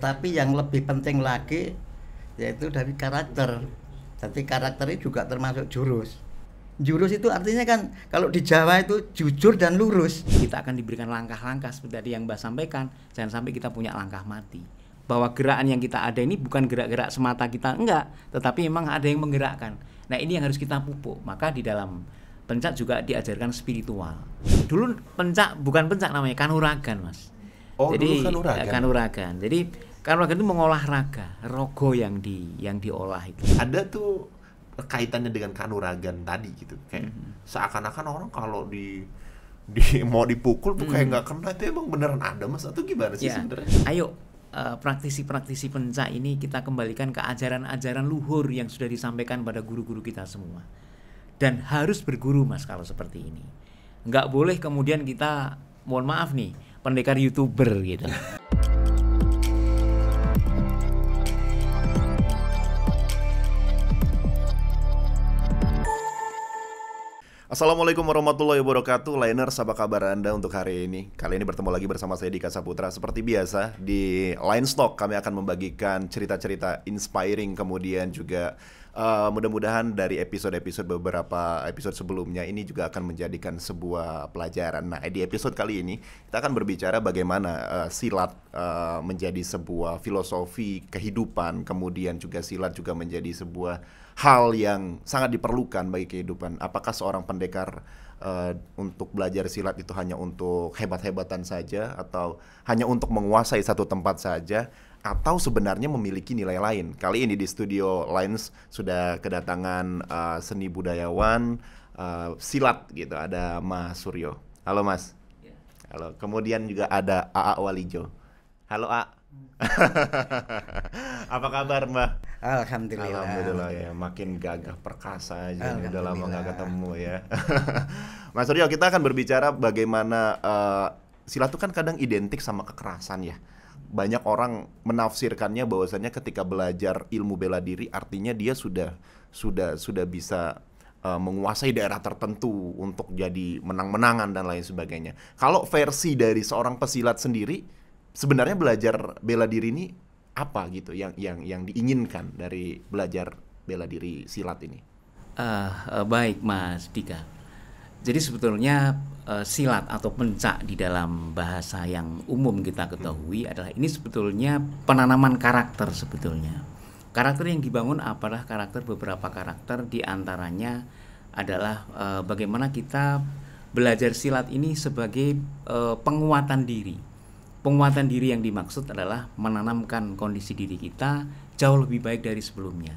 tapi yang lebih penting lagi yaitu dari karakter. Tapi karakternya juga termasuk jurus. Jurus itu artinya kan kalau di Jawa itu jujur dan lurus. Kita akan diberikan langkah-langkah seperti tadi yang Mbak sampaikan. Jangan sampai kita punya langkah mati. Bahwa gerakan yang kita ada ini bukan gerak-gerak semata kita, enggak. Tetapi memang ada yang menggerakkan. Nah ini yang harus kita pupuk. Maka di dalam pencak juga diajarkan spiritual. Dulu pencak bukan pencak namanya, kanuragan mas. Oh, Jadi, kanuragan. Kanuragan. Jadi karena olahraga itu mengolah raga, rogo yang di yang diolah itu. Ada tuh kaitannya dengan kanuragan tadi gitu. Kayak hmm. seakan-akan orang kalau di di mau dipukul tuh kayak hmm. nggak kena itu emang beneran ada mas atau gimana sih yeah. sebenarnya? Ayo eh, praktisi-praktisi uh, pencak ini kita kembalikan ke ajaran-ajaran luhur yang sudah disampaikan pada guru-guru kita semua. Dan harus berguru mas kalau seperti ini. Nggak boleh kemudian kita mohon maaf nih pendekar youtuber gitu. Assalamualaikum warahmatullahi wabarakatuh Liners, apa kabar Anda untuk hari ini? Kali ini bertemu lagi bersama saya Dika Saputra Seperti biasa, di Line Stock kami akan membagikan cerita-cerita inspiring Kemudian juga uh, mudah-mudahan dari episode-episode beberapa episode sebelumnya Ini juga akan menjadikan sebuah pelajaran Nah, di episode kali ini kita akan berbicara bagaimana uh, silat uh, menjadi sebuah filosofi kehidupan Kemudian juga silat juga menjadi sebuah hal yang sangat diperlukan bagi kehidupan. Apakah seorang pendekar uh, untuk belajar silat itu hanya untuk hebat-hebatan saja atau hanya untuk menguasai satu tempat saja atau sebenarnya memiliki nilai lain. Kali ini di studio Lines sudah kedatangan uh, seni budayawan uh, silat gitu. Ada Mas Suryo. Halo Mas. Ya. Halo. Kemudian juga ada AA Walijo. Halo Aa. Apa kabar Mbak? Alhamdulillah. Alhamdulillah ya, makin gagah perkasa aja nih. Udah lama gak ketemu ya. Mas Suryo, kita akan berbicara bagaimana uh, eh, silat itu kan kadang identik sama kekerasan ya. Banyak orang menafsirkannya bahwasannya ketika belajar ilmu bela diri artinya dia sudah sudah sudah bisa eh, menguasai daerah tertentu untuk jadi menang-menangan dan lain sebagainya. Kalau versi dari seorang pesilat sendiri sebenarnya belajar bela diri ini apa gitu yang yang yang diinginkan dari belajar bela diri silat ini? Uh, uh, baik Mas Dika. Jadi sebetulnya uh, silat atau pencak di dalam bahasa yang umum kita ketahui hmm. adalah ini sebetulnya penanaman karakter sebetulnya. Karakter yang dibangun apalah karakter beberapa karakter diantaranya adalah uh, bagaimana kita belajar silat ini sebagai uh, penguatan diri penguatan diri yang dimaksud adalah menanamkan kondisi diri kita jauh lebih baik dari sebelumnya.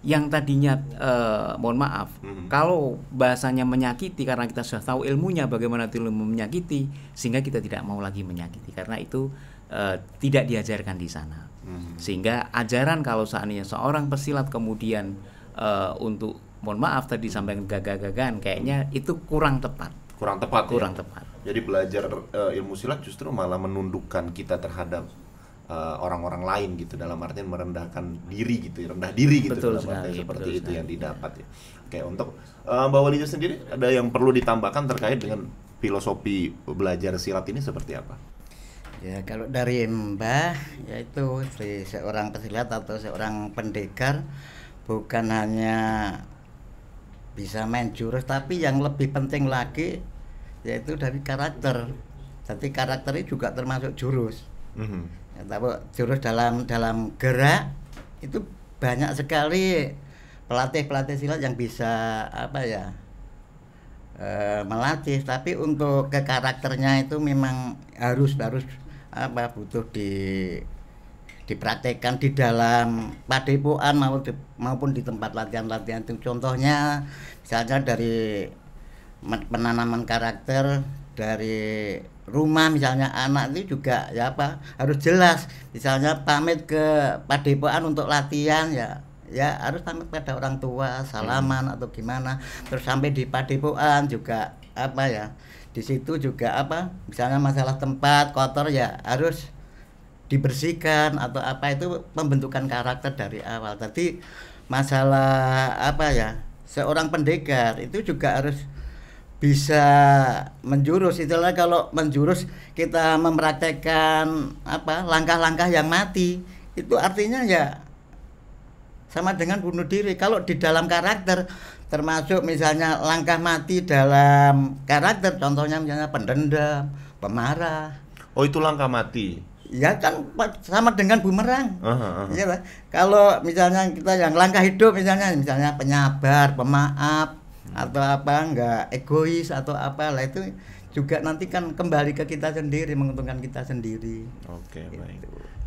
Yang tadinya, eh, mohon maaf, mm-hmm. kalau bahasanya menyakiti karena kita sudah tahu ilmunya bagaimana itu menyakiti, sehingga kita tidak mau lagi menyakiti karena itu eh, tidak diajarkan di sana. Mm-hmm. Sehingga ajaran kalau seandainya seorang pesilat kemudian eh, untuk mohon maaf tadi sampai gagah-gagahan, kayaknya itu kurang tepat kurang tepat ya. kurang ya? tepat jadi belajar uh, ilmu silat justru malah menundukkan kita terhadap orang eh, orang-orang lain gitu dalam artian merendahkan diri gitu ya, rendah diri gitu betul sekali, seperti betul itu sekali. yang didapat ya, oke untuk uh, mbak Walija sendiri ada yang perlu ditambahkan terkait dengan filosofi belajar silat ini seperti apa ya kalau dari mbah yaitu seorang pesilat atau seorang pendekar bukan hanya bisa main jurus tapi yang lebih penting lagi yaitu dari karakter jadi karakternya juga termasuk jurus mm-hmm. tapi jurus dalam dalam gerak itu banyak sekali pelatih pelatih silat yang bisa apa ya e, melatih tapi untuk ke karakternya itu memang harus harus apa butuh di dipraktekkan di dalam padepokan maupun di, maupun di tempat latihan-latihan itu. Contohnya misalnya dari penanaman karakter dari rumah misalnya anak itu juga ya apa harus jelas misalnya pamit ke padepokan untuk latihan ya ya harus pamit pada orang tua salaman hmm. atau gimana terus sampai di padepokan juga apa ya di situ juga apa misalnya masalah tempat kotor ya harus dibersihkan atau apa itu pembentukan karakter dari awal. Tadi masalah apa ya? Seorang pendekar itu juga harus bisa menjurus itulah kalau menjurus kita mempraktekkan apa langkah-langkah yang mati itu artinya ya sama dengan bunuh diri kalau di dalam karakter termasuk misalnya langkah mati dalam karakter contohnya misalnya pendendam pemarah oh itu langkah mati Ya kan sama dengan bumerang. Uh, uh, Kalau misalnya kita yang langkah hidup misalnya misalnya penyabar, pemaaf hmm. atau apa enggak egois atau apa lah itu juga nanti kan kembali ke kita sendiri menguntungkan kita sendiri. Oke, okay, gitu. baik.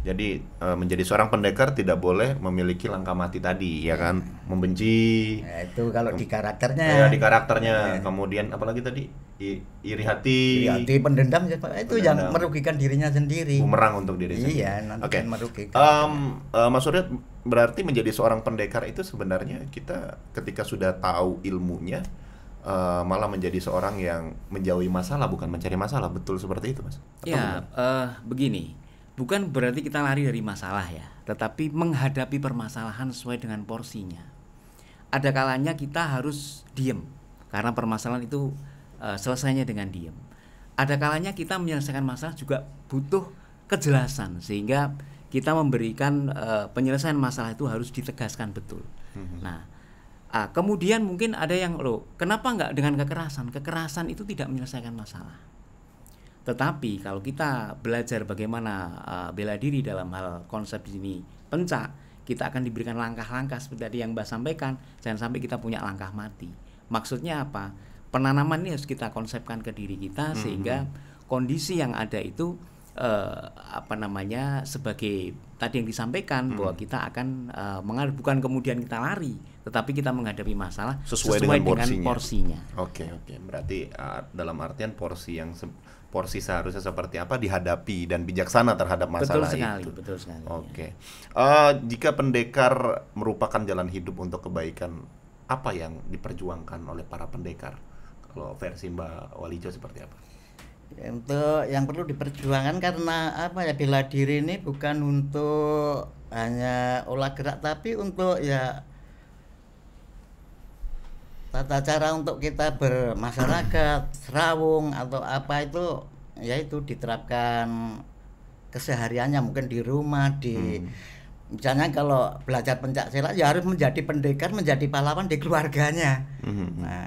Jadi uh, menjadi seorang pendekar tidak boleh memiliki langkah mati tadi, ya kan? Membenci. Ya, itu kalau di karakternya. Ya, di karakternya. Ya. Kemudian apalagi tadi? I, iri hati. Iri hati pendendam ya, itu pendendam. yang merugikan dirinya sendiri. Bumerang untuk diri sendiri. Iya, nanti okay. merugikan. Um, uh, Mas Surya berarti menjadi seorang pendekar itu sebenarnya kita ketika sudah tahu ilmunya uh, malah menjadi seorang yang menjauhi masalah bukan mencari masalah, betul seperti itu, Mas? Atau ya, uh, begini bukan berarti kita lari dari masalah ya, tetapi menghadapi permasalahan sesuai dengan porsinya. Ada kalanya kita harus diem karena permasalahan itu e, selesainya dengan diem. Ada kalanya kita menyelesaikan masalah juga butuh kejelasan sehingga kita memberikan e, penyelesaian masalah itu harus ditegaskan betul. Hmm. Nah, a, ah, kemudian mungkin ada yang lo kenapa nggak dengan kekerasan? Kekerasan itu tidak menyelesaikan masalah tetapi kalau kita belajar bagaimana uh, bela diri dalam hal konsep ini pencak, kita akan diberikan langkah-langkah seperti tadi yang Mbak sampaikan. Jangan sampai kita punya langkah mati. Maksudnya apa? Penanaman ini harus kita konsepkan ke diri kita -hmm. sehingga kondisi yang ada itu uh, apa namanya sebagai tadi yang disampaikan hmm. bahwa kita akan uh, eh, menghadap bukan kemudian kita lari tetapi kita menghadapi masalah sesuai, sesuai dengan, dengan porsinya. Oke oke okay, okay. berarti uh, dalam artian porsi yang porsi seharusnya seperti apa dihadapi dan bijaksana terhadap masalah betul sekali, itu. Betul sekali. Ya. Oke. Okay. Uh, eh, jika pendekar merupakan jalan hidup untuk kebaikan, apa yang diperjuangkan oleh para pendekar? Kalau versi Mbak Walijo seperti apa? Untuk yang perlu diperjuangkan karena apa ya bela diri ini bukan untuk hanya olah gerak tapi untuk ya tata cara untuk kita bermasyarakat serawung atau apa itu yaitu diterapkan kesehariannya mungkin di rumah di hmm misalnya kalau belajar pencak silat ya harus menjadi pendekar menjadi pahlawan di keluarganya hmm, hmm, hmm. nah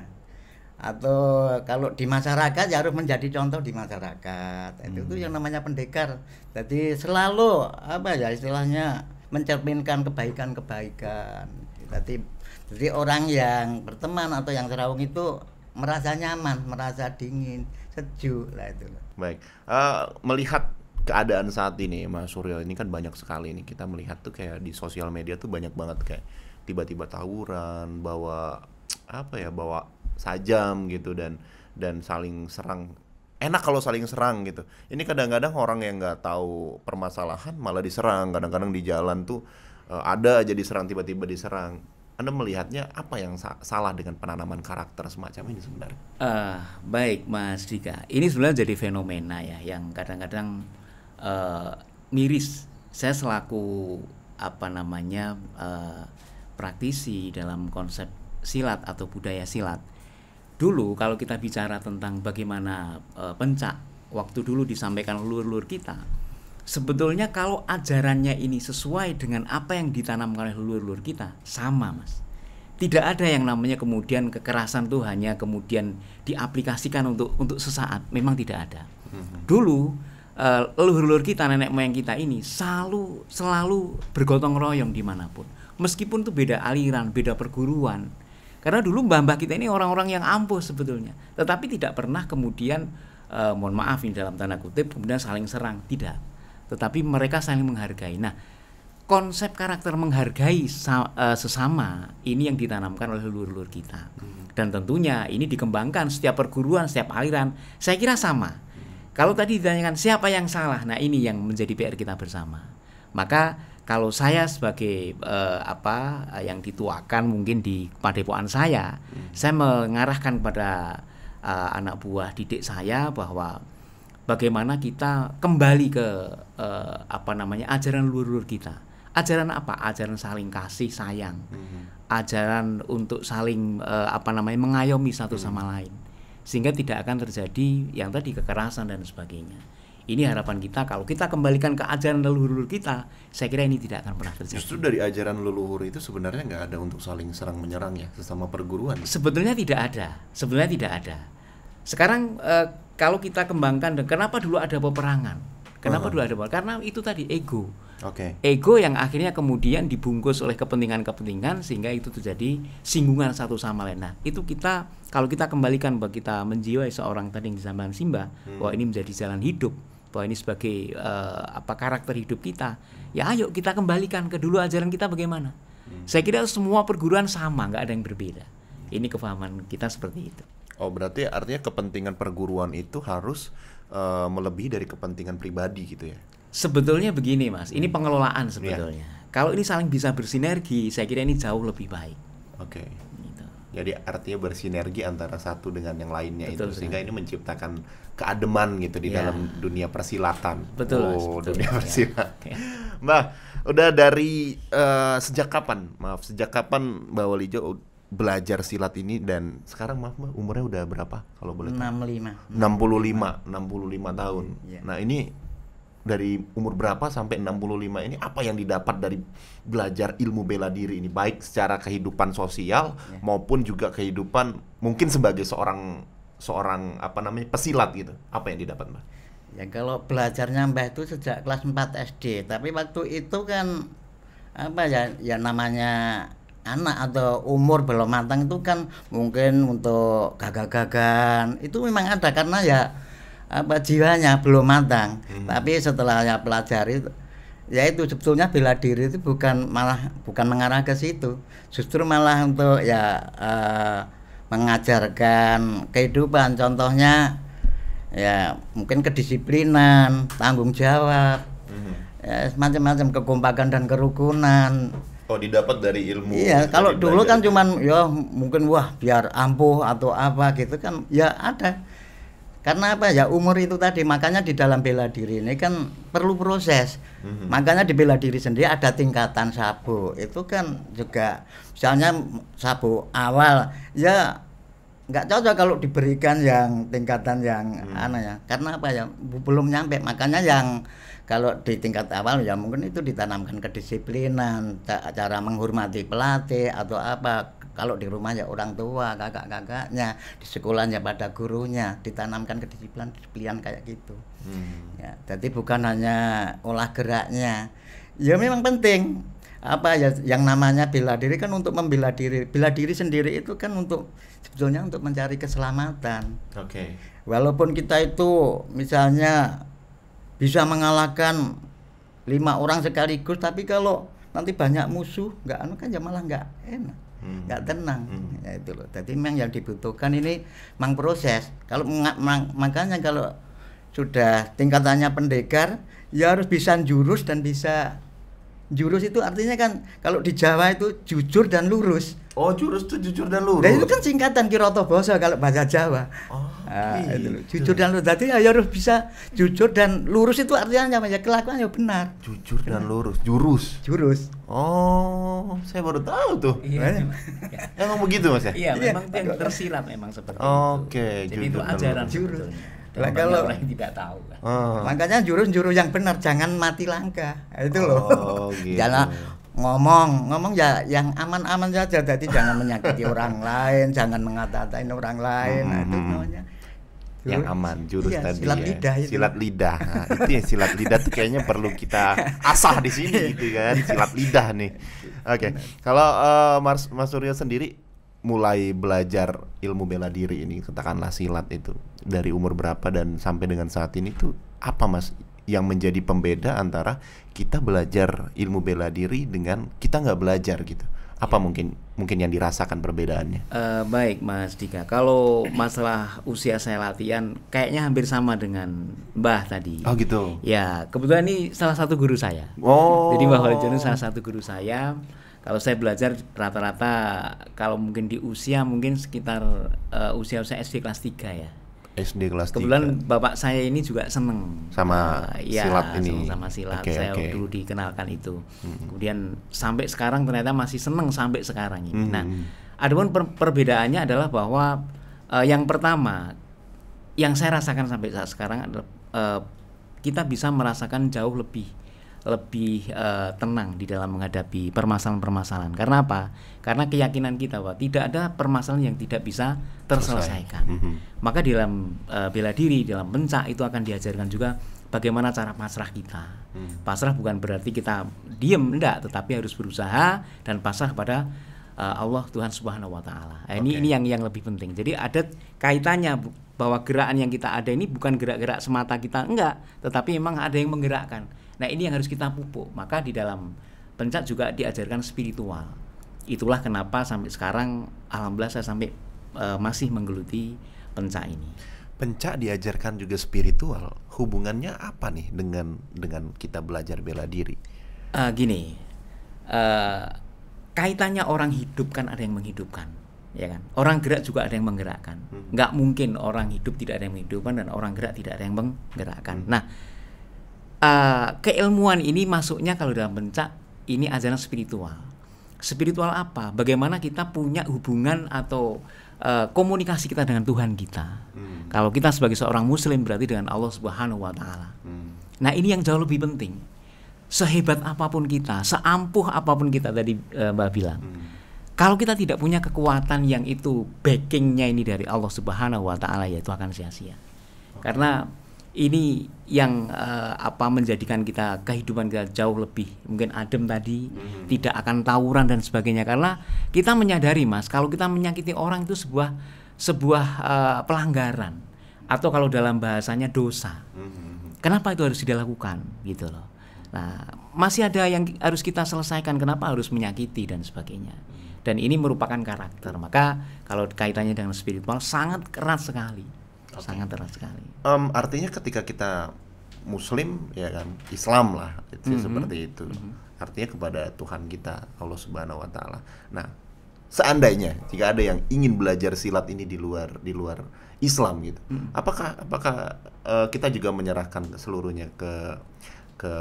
atau kalau di masyarakat ya harus menjadi contoh di masyarakat nah, hmm itu yang namanya pendekar jadi selalu apa ya istilahnya mencerminkan kebaikan kebaikan jadi jadi orang yang berteman atau yang terawang itu merasa nyaman, merasa dingin, sejuk lah itu. Baik, uh, melihat keadaan saat ini Mas Suryo ini kan banyak sekali ini. kita melihat tuh kayak di sosial media tuh banyak banget kayak tiba-tiba tawuran bawa apa ya bawa sajam gitu dan dan saling serang enak kalau saling serang gitu ini kadang-kadang orang yang nggak tahu permasalahan malah diserang kadang-kadang di jalan tuh uh, ada aja diserang tiba-tiba diserang anda melihatnya apa yang sa salah dengan penanaman karakter semacam ini sebenarnya? Uh, baik Mas Dika, ini sebenarnya jadi fenomena ya yang kadang-kadang uh, miris. Saya selaku apa namanya uh, praktisi dalam konsep silat atau budaya silat. Dulu kalau kita bicara tentang bagaimana uh, pencak, waktu dulu disampaikan leluhur-leluhur kita, sebetulnya kalau ajarannya ini sesuai dengan apa yang ditanamkan oleh leluhur-leluhur kita, sama mas. Tidak ada yang namanya kemudian kekerasan itu hanya kemudian diaplikasikan untuk untuk sesaat, memang tidak ada. Mm-hmm. Dulu eh, leluhur-leluhur kita, nenek moyang kita ini selalu selalu bergotong royong dimanapun, meskipun itu beda aliran, beda perguruan. Karena dulu mbah-mbah kita ini orang-orang yang ampuh sebetulnya, tetapi tidak pernah kemudian Uh, mohon maaf ini dalam tanda kutip kemudian saling serang, tidak tetapi mereka saling menghargai. Nah, konsep karakter menghargai eh, sesama ini yang ditanamkan oleh leluhur-leluhur kita. Hmm. Dan tentunya ini dikembangkan setiap perguruan, setiap aliran. Saya kira sama. Kalau tadi ditanyakan siapa yang salah, nah ini yang menjadi PR kita bersama. Maka kalau saya sebagai eh, apa eh, yang dituakan mungkin di padepokan saya, hmm. saya mengarahkan kepada eh, anak buah didik saya bahwa bagaimana kita kembali ke eh, apa namanya ajaran leluhur kita. Ajaran apa? Ajaran saling kasih sayang. Hmm. Ajaran untuk saling eh, apa namanya mengayomi satu sama hmm. lain. Sehingga tidak akan terjadi yang tadi kekerasan dan sebagainya. Ini mm-hmm. harapan kita kalau kita kembalikan ke ajaran leluhur kita, saya kira ini tidak akan pernah terjadi. Justru dari ajaran leluhur itu sebenarnya nggak ada untuk saling serang menyerang ya sesama perguruan. Sebetulnya tidak ada, sebetulnya tidak ada. Sekarang eh, kalau kita kembangkan kenapa dulu ada peperangan kenapa uh-huh. dulu ada peperangan karena itu tadi ego okay. ego yang akhirnya kemudian dibungkus oleh kepentingan-kepentingan sehingga itu terjadi singgungan satu sama lain nah itu kita kalau kita kembalikan bahwa kita menjiwai seorang tadi yang disampaikan Simba hmm. bahwa ini menjadi jalan hidup bahwa ini sebagai uh, apa karakter hidup kita ya ayo kita kembalikan ke dulu ajaran kita bagaimana hmm. saya kira semua perguruan sama nggak ada yang berbeda ini kefahaman kita seperti itu Oh berarti artinya kepentingan perguruan itu harus uh, melebihi dari kepentingan pribadi gitu ya? Sebetulnya begini mas, ini hmm. pengelolaan iya. sebetulnya. Yeah. Kalau ini saling bisa bersinergi, saya kira ini jauh lebih baik. Oke. Okay. Gitu. Jadi artinya bersinergi antara satu dengan yang lainnya betul, itu sehingga ini menciptakan keademan gitu di yeah. dalam dunia persilatan. Betul. Oh dunia iya. persilatan. Ya. Mbak, udah dari uh, sejak kapan? Maaf, sejak kapan Mbak Walijo belajar silat ini dan sekarang maaf mbak umurnya udah berapa kalau boleh lima, tahu? 65 65 tahun yeah. nah ini dari umur berapa sampai 65 ini apa yang didapat dari belajar ilmu bela diri ini baik secara kehidupan sosial yeah. maupun juga kehidupan mungkin sebagai seorang seorang apa namanya pesilat gitu apa yang didapat mbak ya kalau belajarnya mbak itu sejak kelas 4 SD tapi waktu itu kan apa ya ya namanya anak atau umur belum matang itu kan mungkin untuk gagah-gagahan itu memang ada karena ya apa jiwanya belum matang. Hmm. Tapi setelah saya pelajari ya itu sebetulnya bela diri itu bukan malah bukan mengarah ke situ. Justru malah untuk ya eh, mengajarkan kehidupan contohnya ya mungkin kedisiplinan, tanggung jawab, -hmm. ya, macam-macam kekompakan dan kerukunan. Oh didapat dari ilmu. Iya, kalau dulu kan cuman ya mungkin wah biar ampuh atau apa gitu kan ya ada. Karena apa ya umur itu tadi makanya di dalam bela diri ini kan perlu proses. Mm-hmm. Makanya di bela diri sendiri ada tingkatan sabu. itu kan juga misalnya sabu awal ya nggak cocok kalau diberikan yang tingkatan yang hmm. aneh ya karena apa ya belum nyampe makanya yang kalau di tingkat awal ya mungkin itu ditanamkan kedisiplinan cara menghormati pelatih atau apa kalau di rumah ya orang tua kakak-kakaknya di sekolahnya pada gurunya ditanamkan kedisiplinan kedisiplinan kayak gitu hmm. ya jadi bukan hanya olah geraknya ya memang penting apa ya yang namanya bela diri kan untuk membela diri bela diri sendiri itu kan untuk sebetulnya untuk mencari keselamatan oke okay. walaupun kita itu misalnya bisa mengalahkan lima orang sekaligus tapi kalau nanti banyak musuh nggak anu kan ya malah nggak enak hmm. nggak hmm. tenang hmm. ya itu loh jadi memang yang dibutuhkan ini mang proses kalau makanya kalau sudah tingkatannya pendekar ya harus bisa jurus dan bisa Jurus itu artinya kan kalau di Jawa itu jujur dan lurus. Oh, jurus itu jujur dan lurus. Dan itu kan singkatan kiroto boso kalau bahasa Jawa. Oh, nah, itu gitu. Jujur dan lurus. Jadi ya, ya harus bisa jujur dan lurus itu artinya namanya ya kelakuan ya benar. Jujur benar. dan lurus, jurus. Jurus. Oh, saya baru tahu tuh. Iya. Ya. emang begitu Mas ya? Iya, memang yang tersilap memang seperti okay, itu. Oke, jujur. Jadi itu ajaran jurus. Sebetulnya. Lah kalau orang tidak tahu. Oh. Makanya juru-juru yang benar jangan mati langkah. Nah, itu oh, loh. Gitu. Jangan ngomong, ngomong ya yang aman-aman saja. Jadi jangan menyakiti orang lain, jangan mengatakan orang lain. Hmm. Nah, itu hmm. namanya yang aman jurus iya, tadi silat ya. lidah itu. silat lidah nah, itu ya silat lidah tuh kayaknya perlu kita asah di sini gitu kan iya. silat lidah nih oke okay. kalau uh, Mas Mas Surya sendiri mulai belajar ilmu bela diri ini katakanlah silat itu dari umur berapa dan sampai dengan saat ini itu apa mas yang menjadi pembeda antara kita belajar ilmu bela diri dengan kita nggak belajar gitu apa ya. mungkin mungkin yang dirasakan perbedaannya uh, baik mas Dika kalau masalah usia saya latihan kayaknya hampir sama dengan Mbah tadi oh gitu ya kebetulan ini salah satu guru saya oh jadi Mbah Holjono salah satu guru saya kalau saya belajar rata-rata kalau mungkin di usia mungkin sekitar uh, usia usia SD kelas 3 ya. SD kelas Kebetulan 3. bapak saya ini juga seneng sama uh, ya, silat ini. Sama silat. Okay, saya okay. dulu dikenalkan itu. Hmm. Kemudian sampai sekarang ternyata masih seneng sampai sekarang ini. Hmm. Nah, adapun per perbedaannya adalah bahwa uh, yang pertama yang saya rasakan sampai saat sekarang adalah uh, kita bisa merasakan jauh lebih lebih uh, tenang di dalam menghadapi permasalahan-permasalahan. Karena apa? Karena keyakinan kita bahwa tidak ada permasalahan yang tidak bisa terselesaikan. Mm -hmm. Maka di dalam uh, bela diri, di dalam pencak itu akan diajarkan juga bagaimana cara pasrah kita. Mm. Pasrah bukan berarti kita diem, enggak, tetapi harus berusaha dan pasrah pada uh, eh, Allah Tuhan Subhanahu wa taala. Okay. Nah, ini ini yang yang lebih penting. Jadi ada kaitannya bahwa gerakan yang kita ada ini bukan gerak-gerak semata kita enggak, tetapi memang ada yang menggerakkan Nah ini yang harus kita pupuk. Maka di dalam pencak juga diajarkan spiritual. Itulah kenapa sampai sekarang alhamdulillah saya sampai e, masih menggeluti pencak ini. Pencak diajarkan juga spiritual. Hubungannya apa nih dengan dengan kita belajar bela diri? Uh, gini, uh, kaitannya orang hidup kan ada yang menghidupkan, ya kan? Orang gerak juga ada yang menggerakkan. Hmm. Nggak mungkin orang hidup tidak ada yang menghidupkan dan orang gerak tidak ada yang menggerakkan. Hmm. Nah Eh, keilmuan ini masuknya kalau dalam pencak ini ajaran spiritual. Spiritual apa? Bagaimana kita punya hubungan atau uh, komunikasi kita dengan Tuhan kita. Hmm. Kalau kita sebagai seorang muslim berarti dengan Allah Subhanahu wa taala. Hmm. Nah, ini yang jauh lebih penting. Sehebat apapun kita, seampuh apapun kita tadi uh, Mbak bilang. Hmm. Kalau kita tidak punya kekuatan yang itu backingnya ini dari Allah Subhanahu wa taala ya itu akan sia-sia. Karena ini yang uh, apa menjadikan kita kehidupan kita jauh lebih mungkin adem tadi hmm. tidak akan tawuran dan sebagainya karena kita menyadari mas kalau kita menyakiti orang itu sebuah sebuah uh, pelanggaran atau kalau dalam bahasanya dosa hmm. kenapa itu harus dilakukan gitu loh nah masih ada yang harus kita selesaikan kenapa harus menyakiti dan sebagainya dan ini merupakan karakter maka kalau kaitannya dengan spiritual sangat keras sekali okay. sangat erat sekali. Um, artinya ketika kita Muslim ya kan Islam lah itu mm -hmm. seperti itu. Mm -hmm. Artinya kepada Tuhan kita Allah Subhanahu Wa Taala. Nah seandainya jika ada yang ingin belajar silat ini di luar di luar Islam gitu, mm -hmm. apakah apakah uh, kita juga menyerahkan seluruhnya ke ke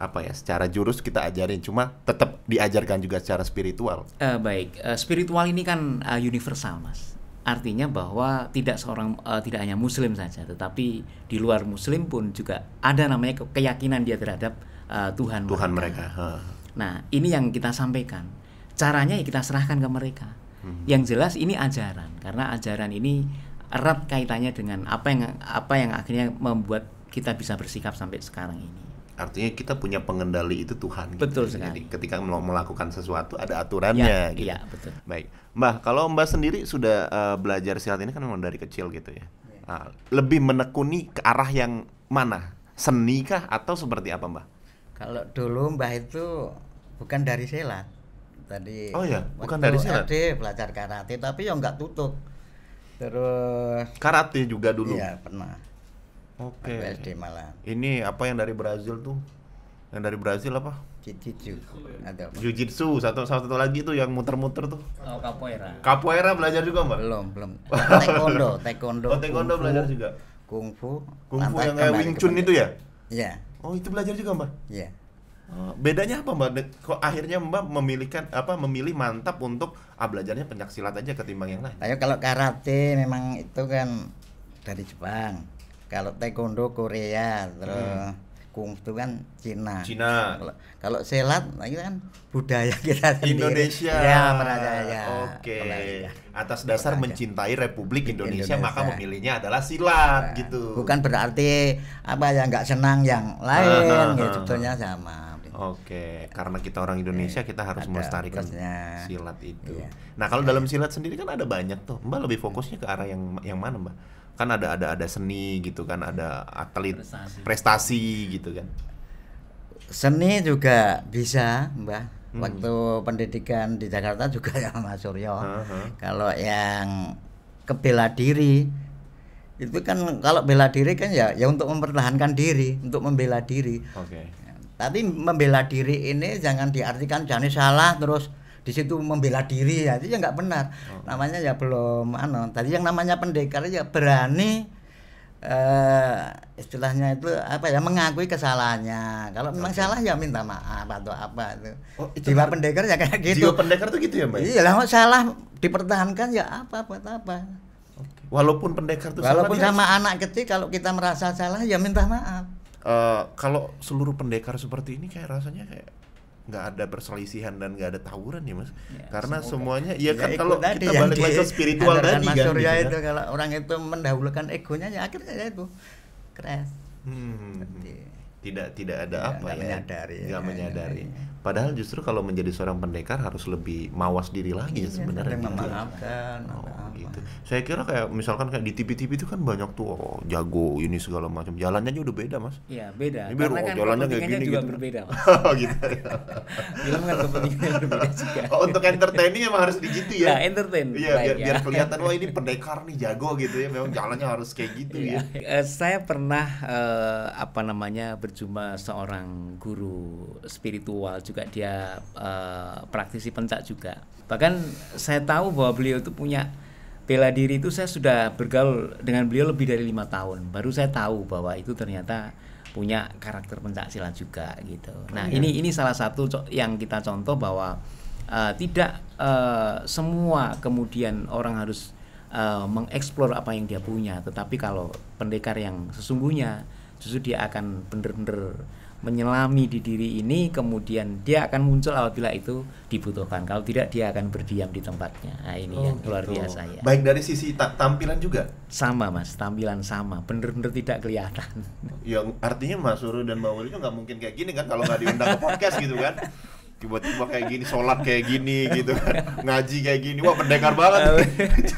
apa ya secara jurus kita ajarin cuma tetap diajarkan juga secara spiritual. Uh, baik uh, spiritual ini kan uh, universal mas artinya bahwa tidak seorang uh, tidak hanya muslim saja tetapi di luar muslim pun juga ada namanya keyakinan dia terhadap uh, Tuhan Tuhan mereka. mereka. Nah, ini yang kita sampaikan. Caranya ya kita serahkan ke mereka. Hmm. Yang jelas ini ajaran karena ajaran ini erat kaitannya dengan apa yang apa yang akhirnya membuat kita bisa bersikap sampai sekarang ini artinya kita punya pengendali itu Tuhan. Gitu betul gitu. sekali. Jadi ketika melakukan sesuatu ada aturannya. Ya, gitu. iya betul. Baik, Mbah, kalau Mbah sendiri sudah uh, belajar silat ini kan memang dari kecil gitu ya. Nah, lebih menekuni ke arah yang mana? Seni kah atau seperti apa, Mbah? Kalau dulu Mbah itu bukan dari silat. Tadi Oh iya, bukan dari silat. Tadi belajar karate tapi yang nggak tutup. Terus karate juga dulu. Iya, pernah. Oke. Okay. malah. Ini apa yang dari Brazil tuh? Yang dari Brazil apa? Jiu-jitsu ada Jiu-jitsu satu satu lagi tuh yang muter-muter tuh. Oh, capoeira. Capoeira belajar juga, Mbak? Belum, belum. taekwondo, taekwondo. Oh, taekwondo kung belajar juga. Kungfu. Kungfu yang kayak Wing Chun itu ya? Iya. Oh, itu belajar juga, Mbak? Iya. Oh, bedanya apa mbak? Kok akhirnya mbak memilihkan apa memilih mantap untuk ah belajarnya pencaksilat aja ketimbang yang lain? Ayo kalau karate memang itu kan dari Jepang kalau taekwondo Korea terus hmm kungfu kan Cina. Cina. Kalau, silat selat itu kan budaya kita sendiri. Indonesia. Ya, Merajaya. Oke. Okay. Atas dasar mencintai Republik Indonesia, Indonesia maka memilihnya adalah silat ya. gitu. Bukan berarti apa yang nggak senang yang lain, uh, gitu sebetulnya sama. Oke, okay. karena kita orang Indonesia iya, kita harus ada melestarikan silat itu. Iya. Nah, kalau dalam iya. silat sendiri kan ada banyak tuh. Mbak lebih fokusnya ke arah yang yang mana, Mbak? kan ada ada ada seni gitu kan ada atlet prestasi, prestasi gitu kan seni juga bisa mbak hmm. waktu pendidikan di Jakarta juga ya Mas Suryo. Uh -huh. Kalau yang kebela diri itu kan kalau bela diri kan ya ya untuk mempertahankan diri, untuk membela diri. Okay. Tapi membela diri ini jangan diartikan jangan salah terus di situ membela diri ya itu ya nggak benar oh. namanya ya belum ano tadi yang namanya pendekar ya berani eh istilahnya itu apa ya mengakui kesalahannya kalau memang okay. salah ya minta maaf atau apa itu, oh, itu jiwa pendekar ya kayak gitu jiwa pendekar tuh gitu ya mbak iya lah salah dipertahankan ya apa buat apa okay. walaupun pendekar tuh walaupun salah, sama anak kecil kalau kita merasa salah ya minta maaf uh, kalau seluruh pendekar seperti ini kayak rasanya kayak nggak ada perselisihan dan nggak ada tawuran ya mas ya, karena semuanya ya, ya kan kalau kita balik lagi ke spiritual tadi kan gitu ya itu kan. kalau orang itu mendahulukan egonya ya akhirnya ya itu keras hmm. hmm, hmm. tidak tidak ada tidak apa ya menyadari, nggak ya, menyadari ya. Padahal justru kalau menjadi seorang pendekar harus lebih mawas diri lagi iya, sebenarnya. Gitu. Memaafkan, oh, gitu. Saya kira kayak misalkan kayak di TV-TV itu kan banyak tuh oh, jago ini segala macam. Jalannya juga udah beda, Mas. Iya, beda. Ini Karena kan jalannya kayak gini juga gitu. berbeda, Mas. oh, gitu. Film kan kepentingannya berbeda juga. Oh, untuk entertaining emang harus digitu ya. Nah, entertain. Iya, biar, biar ya. kelihatan wah ini pendekar nih jago gitu ya. Memang jalannya harus kayak gitu iya. ya. ya. Uh, saya pernah uh, apa namanya berjumpa seorang guru spiritual juga juga dia uh, praktisi pencak juga. Bahkan saya tahu bahwa beliau itu punya bela diri itu saya sudah bergaul dengan beliau lebih dari lima tahun. Baru saya tahu bahwa itu ternyata punya karakter pencak silat juga gitu. Nah oh, ini ini salah satu yang kita contoh bahwa uh, tidak uh, semua kemudian orang harus uh, mengeksplor apa yang dia punya, tetapi kalau pendekar yang sesungguhnya justru dia akan bener-bener menyelami di diri ini kemudian dia akan muncul apabila itu dibutuhkan kalau tidak dia akan berdiam di tempatnya nah, ini oh, yang gitu. luar gitu. biasa ya baik dari sisi ta tampilan juga sama mas tampilan sama bener-bener tidak kelihatan ya artinya Mas suruh dan Mbak itu nggak mungkin kayak gini kan kalau nggak diundang ke podcast gitu kan tiba-tiba kayak gini sholat kayak gini gitu kan ngaji kayak gini wah pendengar banget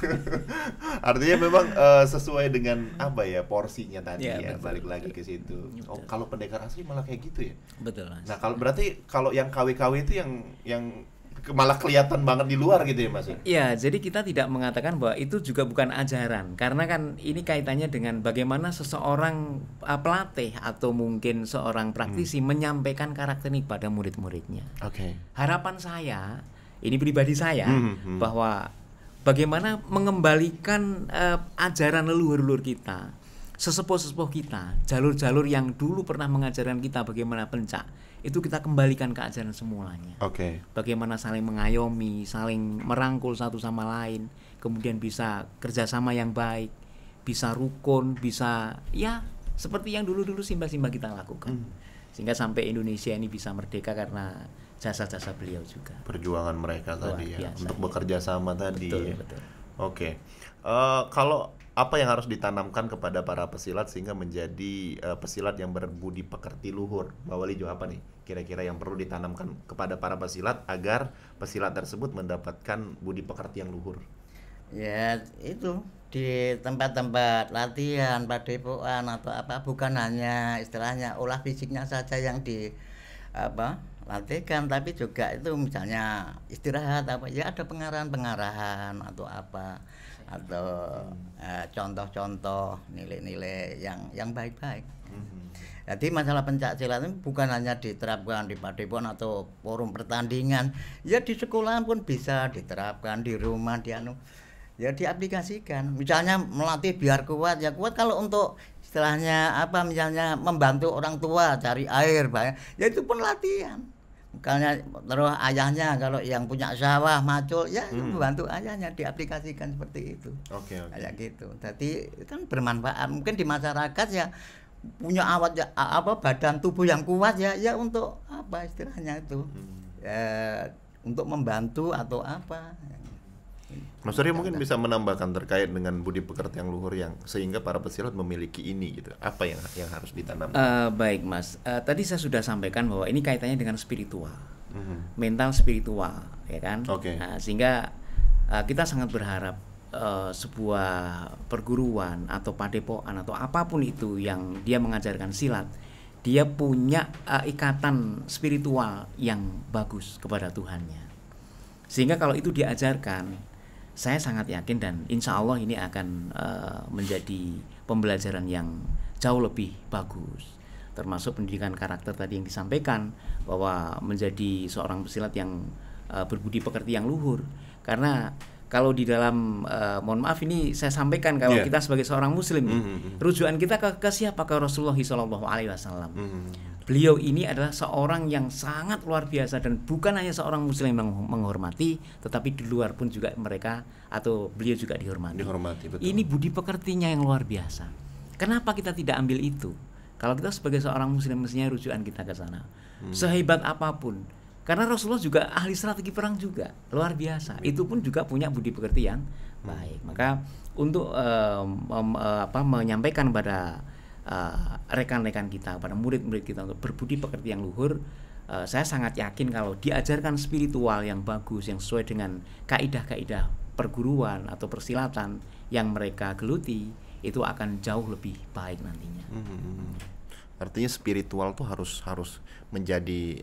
artinya memang uh, sesuai dengan apa ya porsinya tadi ya, ya balik lagi ke situ oh kalau pendekar asli malah kayak gitu ya betul mas. nah kalau berarti kalau yang KW KW itu yang yang malah kelihatan banget di luar gitu ya Mas. Ya? Iya, jadi kita tidak mengatakan bahwa itu juga bukan ajaran karena kan ini kaitannya dengan bagaimana seseorang uh, pelatih atau mungkin seorang praktisi hmm. menyampaikan karakter ini pada murid-muridnya. Oke. Okay. Harapan saya, ini pribadi saya hmm, hmm. hmm. bahwa bagaimana mengembalikan uh, ajaran leluhur-leluhur kita, sesepuh-sesepuh kita, jalur-jalur yang dulu pernah mengajarkan kita bagaimana pencak itu kita kembalikan ke ajaran semulanya. Oke. Okay. Bagaimana saling mengayomi, saling merangkul satu sama lain, kemudian bisa kerjasama yang baik, bisa rukun, bisa ya seperti yang dulu-dulu simba-simba kita lakukan. Hmm. Sehingga sampai Indonesia ini bisa merdeka karena jasa-jasa beliau juga. Perjuangan mereka Luar tadi ya, untuk bekerja sama tadi. Betul, ya. betul. Oke. Okay. Uh, eh, kalau apa yang harus ditanamkan kepada para pesilat sehingga menjadi uh, pesilat yang berbudi pekerti luhur? Mbak Wali Jo apa nih? Kira-kira yang perlu ditanamkan kepada para pesilat agar pesilat tersebut mendapatkan budi pekerti yang luhur? Ya itu di tempat-tempat latihan, padepokan atau apa bukan hanya istilahnya olah fisiknya saja yang di apa latihan tapi juga itu misalnya istirahat apa ya ada pengarahan-pengarahan atau apa atau hmm. eh, contoh-contoh uh, nilai-nilai yang yang baik-baik. hmm Jadi masalah pencak silat ini bukan hanya diterapkan di padepokan atau forum pertandingan, ya di sekolah pun bisa diterapkan di rumah di anu ya diaplikasikan. Misalnya melatih biar kuat ya kuat kalau untuk istilahnya apa misalnya membantu orang tua cari air banyak, ya itu pun latihan karena terus ayahnya kalau yang punya sawah macul ya hmm. membantu ayahnya diaplikasikan seperti itu oke okay, okay. gitu jadi kan bermanfaat mungkin di masyarakat ya punya awat ya, apa badan tubuh yang kuat ya ya untuk apa istilahnya itu hmm. ya, untuk membantu atau apa ya. Mas Surya mungkin bisa menambahkan terkait dengan budi pekerti yang luhur yang sehingga para pesilat memiliki ini gitu. Apa yang yang harus ditanam? Uh, baik Mas, uh, tadi saya sudah sampaikan bahwa ini kaitannya dengan spiritual, mm-hmm. mental spiritual, ya kan? Oke. Okay. Nah, sehingga uh, kita sangat berharap uh, sebuah perguruan atau padepokan atau apapun itu yang dia mengajarkan silat, dia punya uh, ikatan spiritual yang bagus kepada Tuhannya. Sehingga kalau itu diajarkan saya sangat yakin dan insya Allah ini akan uh, menjadi pembelajaran yang jauh lebih bagus termasuk pendidikan karakter tadi yang disampaikan bahwa menjadi seorang pesilat yang uh, berbudi pekerti yang luhur karena kalau di dalam uh, mohon maaf ini saya sampaikan kalau yeah. kita sebagai seorang muslim mm -hmm. rujukan kita ke, ke siapa ke Rasulullah SAW. mm -hmm beliau ini adalah seorang yang sangat luar biasa dan bukan hanya seorang muslim yang menghormati tetapi di luar pun juga mereka atau beliau juga dihormati. Dihormati betul. Ini budi pekertinya yang luar biasa. Kenapa kita tidak ambil itu? Kalau kita sebagai seorang muslim mestinya rujukan kita ke sana. Hmm. Sehebat apapun karena Rasulullah juga ahli strategi perang juga luar biasa. Iya. Itu pun juga punya budi pekerti yang hmm. baik. Maka untuk um, um, apa menyampaikan kepada Eh, rekan-rekan uh, kita, kepada murid-murid kita untuk berbudi pekerti yang luhur. Uh, saya sangat yakin kalau diajarkan spiritual yang bagus, yang sesuai dengan kaidah-kaidah perguruan atau persilatan yang mereka geluti, itu akan jauh lebih baik nantinya. hmm. hmm, hmm, hmm. Artinya spiritual tuh harus harus menjadi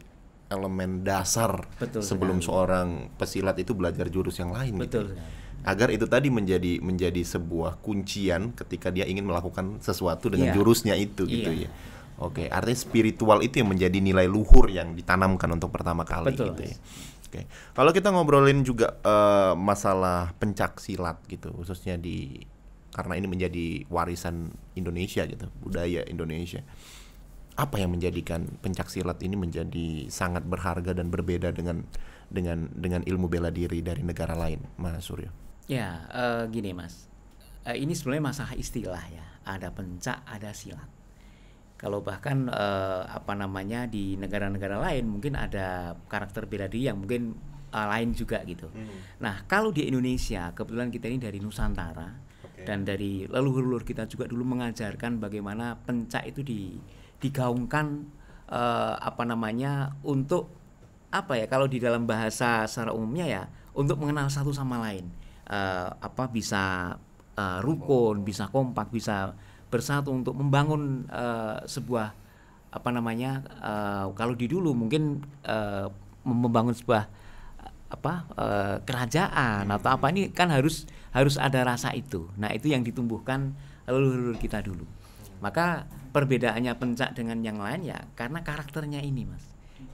elemen dasar Betul sebelum sekali. seorang pesilat itu belajar jurus yang lain. Gitu. Betul. Gitu agar itu tadi menjadi menjadi sebuah kuncian ketika dia ingin melakukan sesuatu dengan yeah. jurusnya itu yeah. gitu iya. ya. Oke, okay. artinya spiritual itu yang menjadi nilai luhur yang ditanamkan untuk pertama kali Betul. gitu ya. Oke. Okay. Kalau kita ngobrolin juga uh, masalah pencak silat gitu, khususnya di karena ini menjadi warisan Indonesia gitu, budaya Indonesia. Apa yang menjadikan pencak silat ini menjadi sangat berharga dan berbeda dengan dengan dengan ilmu bela diri dari negara lain, Mas Suryo? Ya, uh, gini Mas. Uh, ini sebenarnya masalah istilah ya. Ada pencak, ada silat. Kalau bahkan uh, apa namanya di negara-negara lain mungkin ada karakter bela diri yang mungkin uh, lain juga gitu. Hmm. Nah, kalau di Indonesia kebetulan kita ini dari Nusantara okay. dan dari leluhur-leluhur kita juga dulu mengajarkan bagaimana pencak itu di digaungkan uh, apa namanya untuk apa ya kalau di dalam bahasa secara umumnya ya untuk mengenal satu sama lain uh, apa bisa uh, rukun, bisa kompak, bisa bersatu untuk membangun uh, sebuah apa namanya uh, kalau di dulu mungkin uh, membangun sebuah apa uh, kerajaan hmm. atau apa ini kan harus harus ada rasa itu. Nah, itu yang ditumbuhkan leluhur kita dulu. Maka perbedaannya pencak dengan yang lain ya karena karakternya ini, Mas.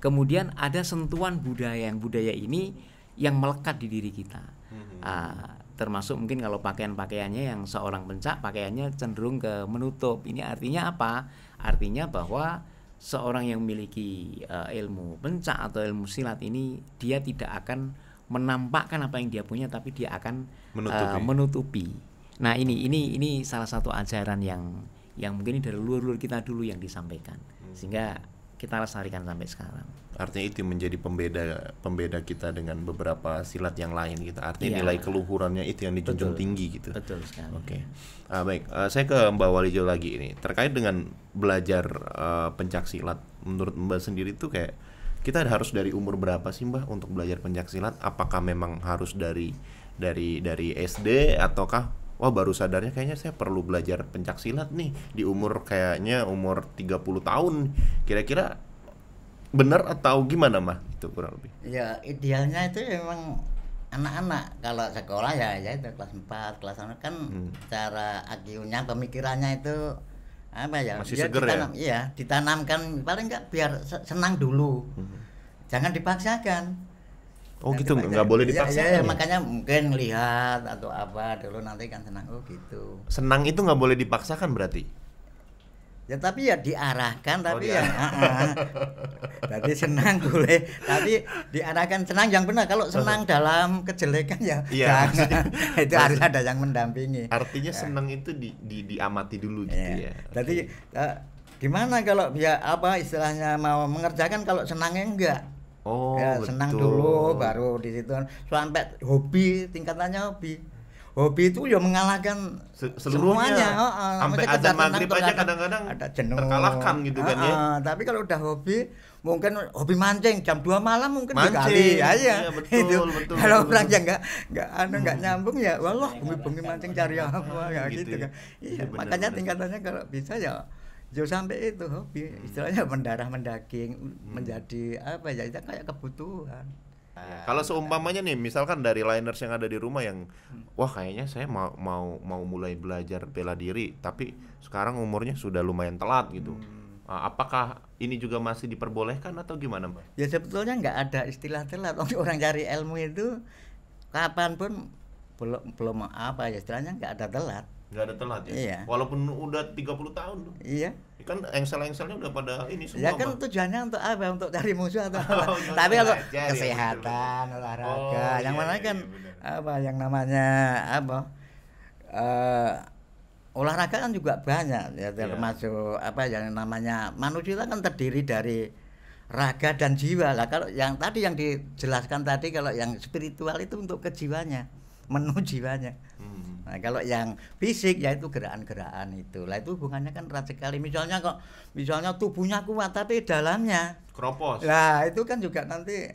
Kemudian ada sentuhan budaya yang budaya ini yang melekat di diri kita uh, termasuk mungkin kalau pakaian-pakaiannya yang seorang pencak pakaiannya cenderung ke menutup ini artinya apa artinya bahwa seorang yang memiliki uh, ilmu pencak atau ilmu silat ini dia tidak akan menampakkan apa yang dia punya tapi dia akan menutupi, uh, menutupi. nah ini ini ini salah satu ajaran yang yang mungkin dari luar-luar kita dulu yang disampaikan hmm. sehingga kita lestarikan sampai sekarang. Artinya itu menjadi pembeda pembeda kita dengan beberapa silat yang lain gitu. Artinya iya. nilai keluhurannya itu yang dijunjung betul, tinggi gitu. Betul sekali. Oke. Okay. Uh, baik, uh, saya ke Mbak Walijo lagi ini. Terkait dengan belajar uh, pencak silat menurut Mbak sendiri itu kayak kita harus dari umur berapa sih Mbak untuk belajar pencak silat? Apakah memang harus dari dari dari SD ataukah wah baru sadarnya kayaknya saya perlu belajar pencak silat nih di umur kayaknya umur 30 tahun kira-kira benar atau gimana mah itu kurang lebih ya idealnya itu memang anak-anak kalau sekolah ya ya itu kelas 4 kelas 6 kan hmm. cara agiunya pemikirannya itu apa ya masih dia seger ya? ditanam, ya iya ditanamkan paling enggak biar senang dulu hmm. jangan dipaksakan Oh nanti gitu, nggak boleh dipaksa. Ya, ya, ya, makanya mungkin lihat atau apa dulu nanti kan senang oh gitu. Senang itu nggak boleh dipaksakan berarti. Ya tapi ya diarahkan oh, tapi ya. Tadi senang boleh, tapi diarahkan senang yang benar. Kalau senang dalam kejelekan ya iya, itu harus ada yang mendampingi. Artinya ya. senang itu di, di diamati dulu iya. gitu ya. ya. Jadi okay. uh, eh, gimana kalau ya apa istilahnya mau mengerjakan kalau senangnya enggak? Oh, ya, betul. senang dulu baru di situ kan. sampai hobi tingkatannya hobi hobi itu ya mengalahkan Se seluruhnya. semuanya. Oh, Sampai ada maghrib aja kadang-kadang ada jenuh. terkalahkan gitu uh, kan ya. tapi kalau udah hobi mungkin hobi mancing jam 2 malam mungkin mancing. Ya, ya. Iya, betul, itu. betul, kalau betul, orang betul. yang enggak anu hmm. nyambung ya walah bumi-bumi mancing cari apa ya gitu, gitu ya. kan. Iya, ya, makanya tingkatannya kalau bisa ya Jauh sampai itu hobi hmm. istilahnya mendarah mendaging hmm. menjadi apa ya itu kayak kebutuhan Ya, ya kalau gitu. seumpamanya nih, misalkan dari liners yang ada di rumah yang, hmm. wah kayaknya saya mau mau mau mulai belajar bela diri, tapi sekarang umurnya sudah lumayan telat gitu. Hmm. Apakah ini juga masih diperbolehkan atau gimana, Mbak? Ya sebetulnya nggak ada istilah telat. Orang cari ilmu itu kapanpun belum belum apa ya istilahnya nggak ada telat. Gak ada telat ya iya. walaupun udah 30 tahun tuh iya yang kan engsel-engselnya udah pada ini semua ya kan apa? tujuannya untuk apa untuk cari musuh atau apa oh, tapi kalau kesehatan ya, olahraga oh, yang iya, mana iya, kan iya, apa yang namanya apa uh, olahraga kan juga banyak ya iya. termasuk yeah. apa yang namanya manusia kan terdiri dari raga dan jiwa lah kalau yang tadi yang dijelaskan tadi kalau yang spiritual itu untuk kejiwanya menujiwanya menu jiwanya hmm Nah, kalau yang fisik yaitu gerakan-gerakan itu lah itu hubungannya kan erat sekali. Misalnya kok misalnya tubuhnya kuat tapi dalamnya kropos Lah, itu kan juga nanti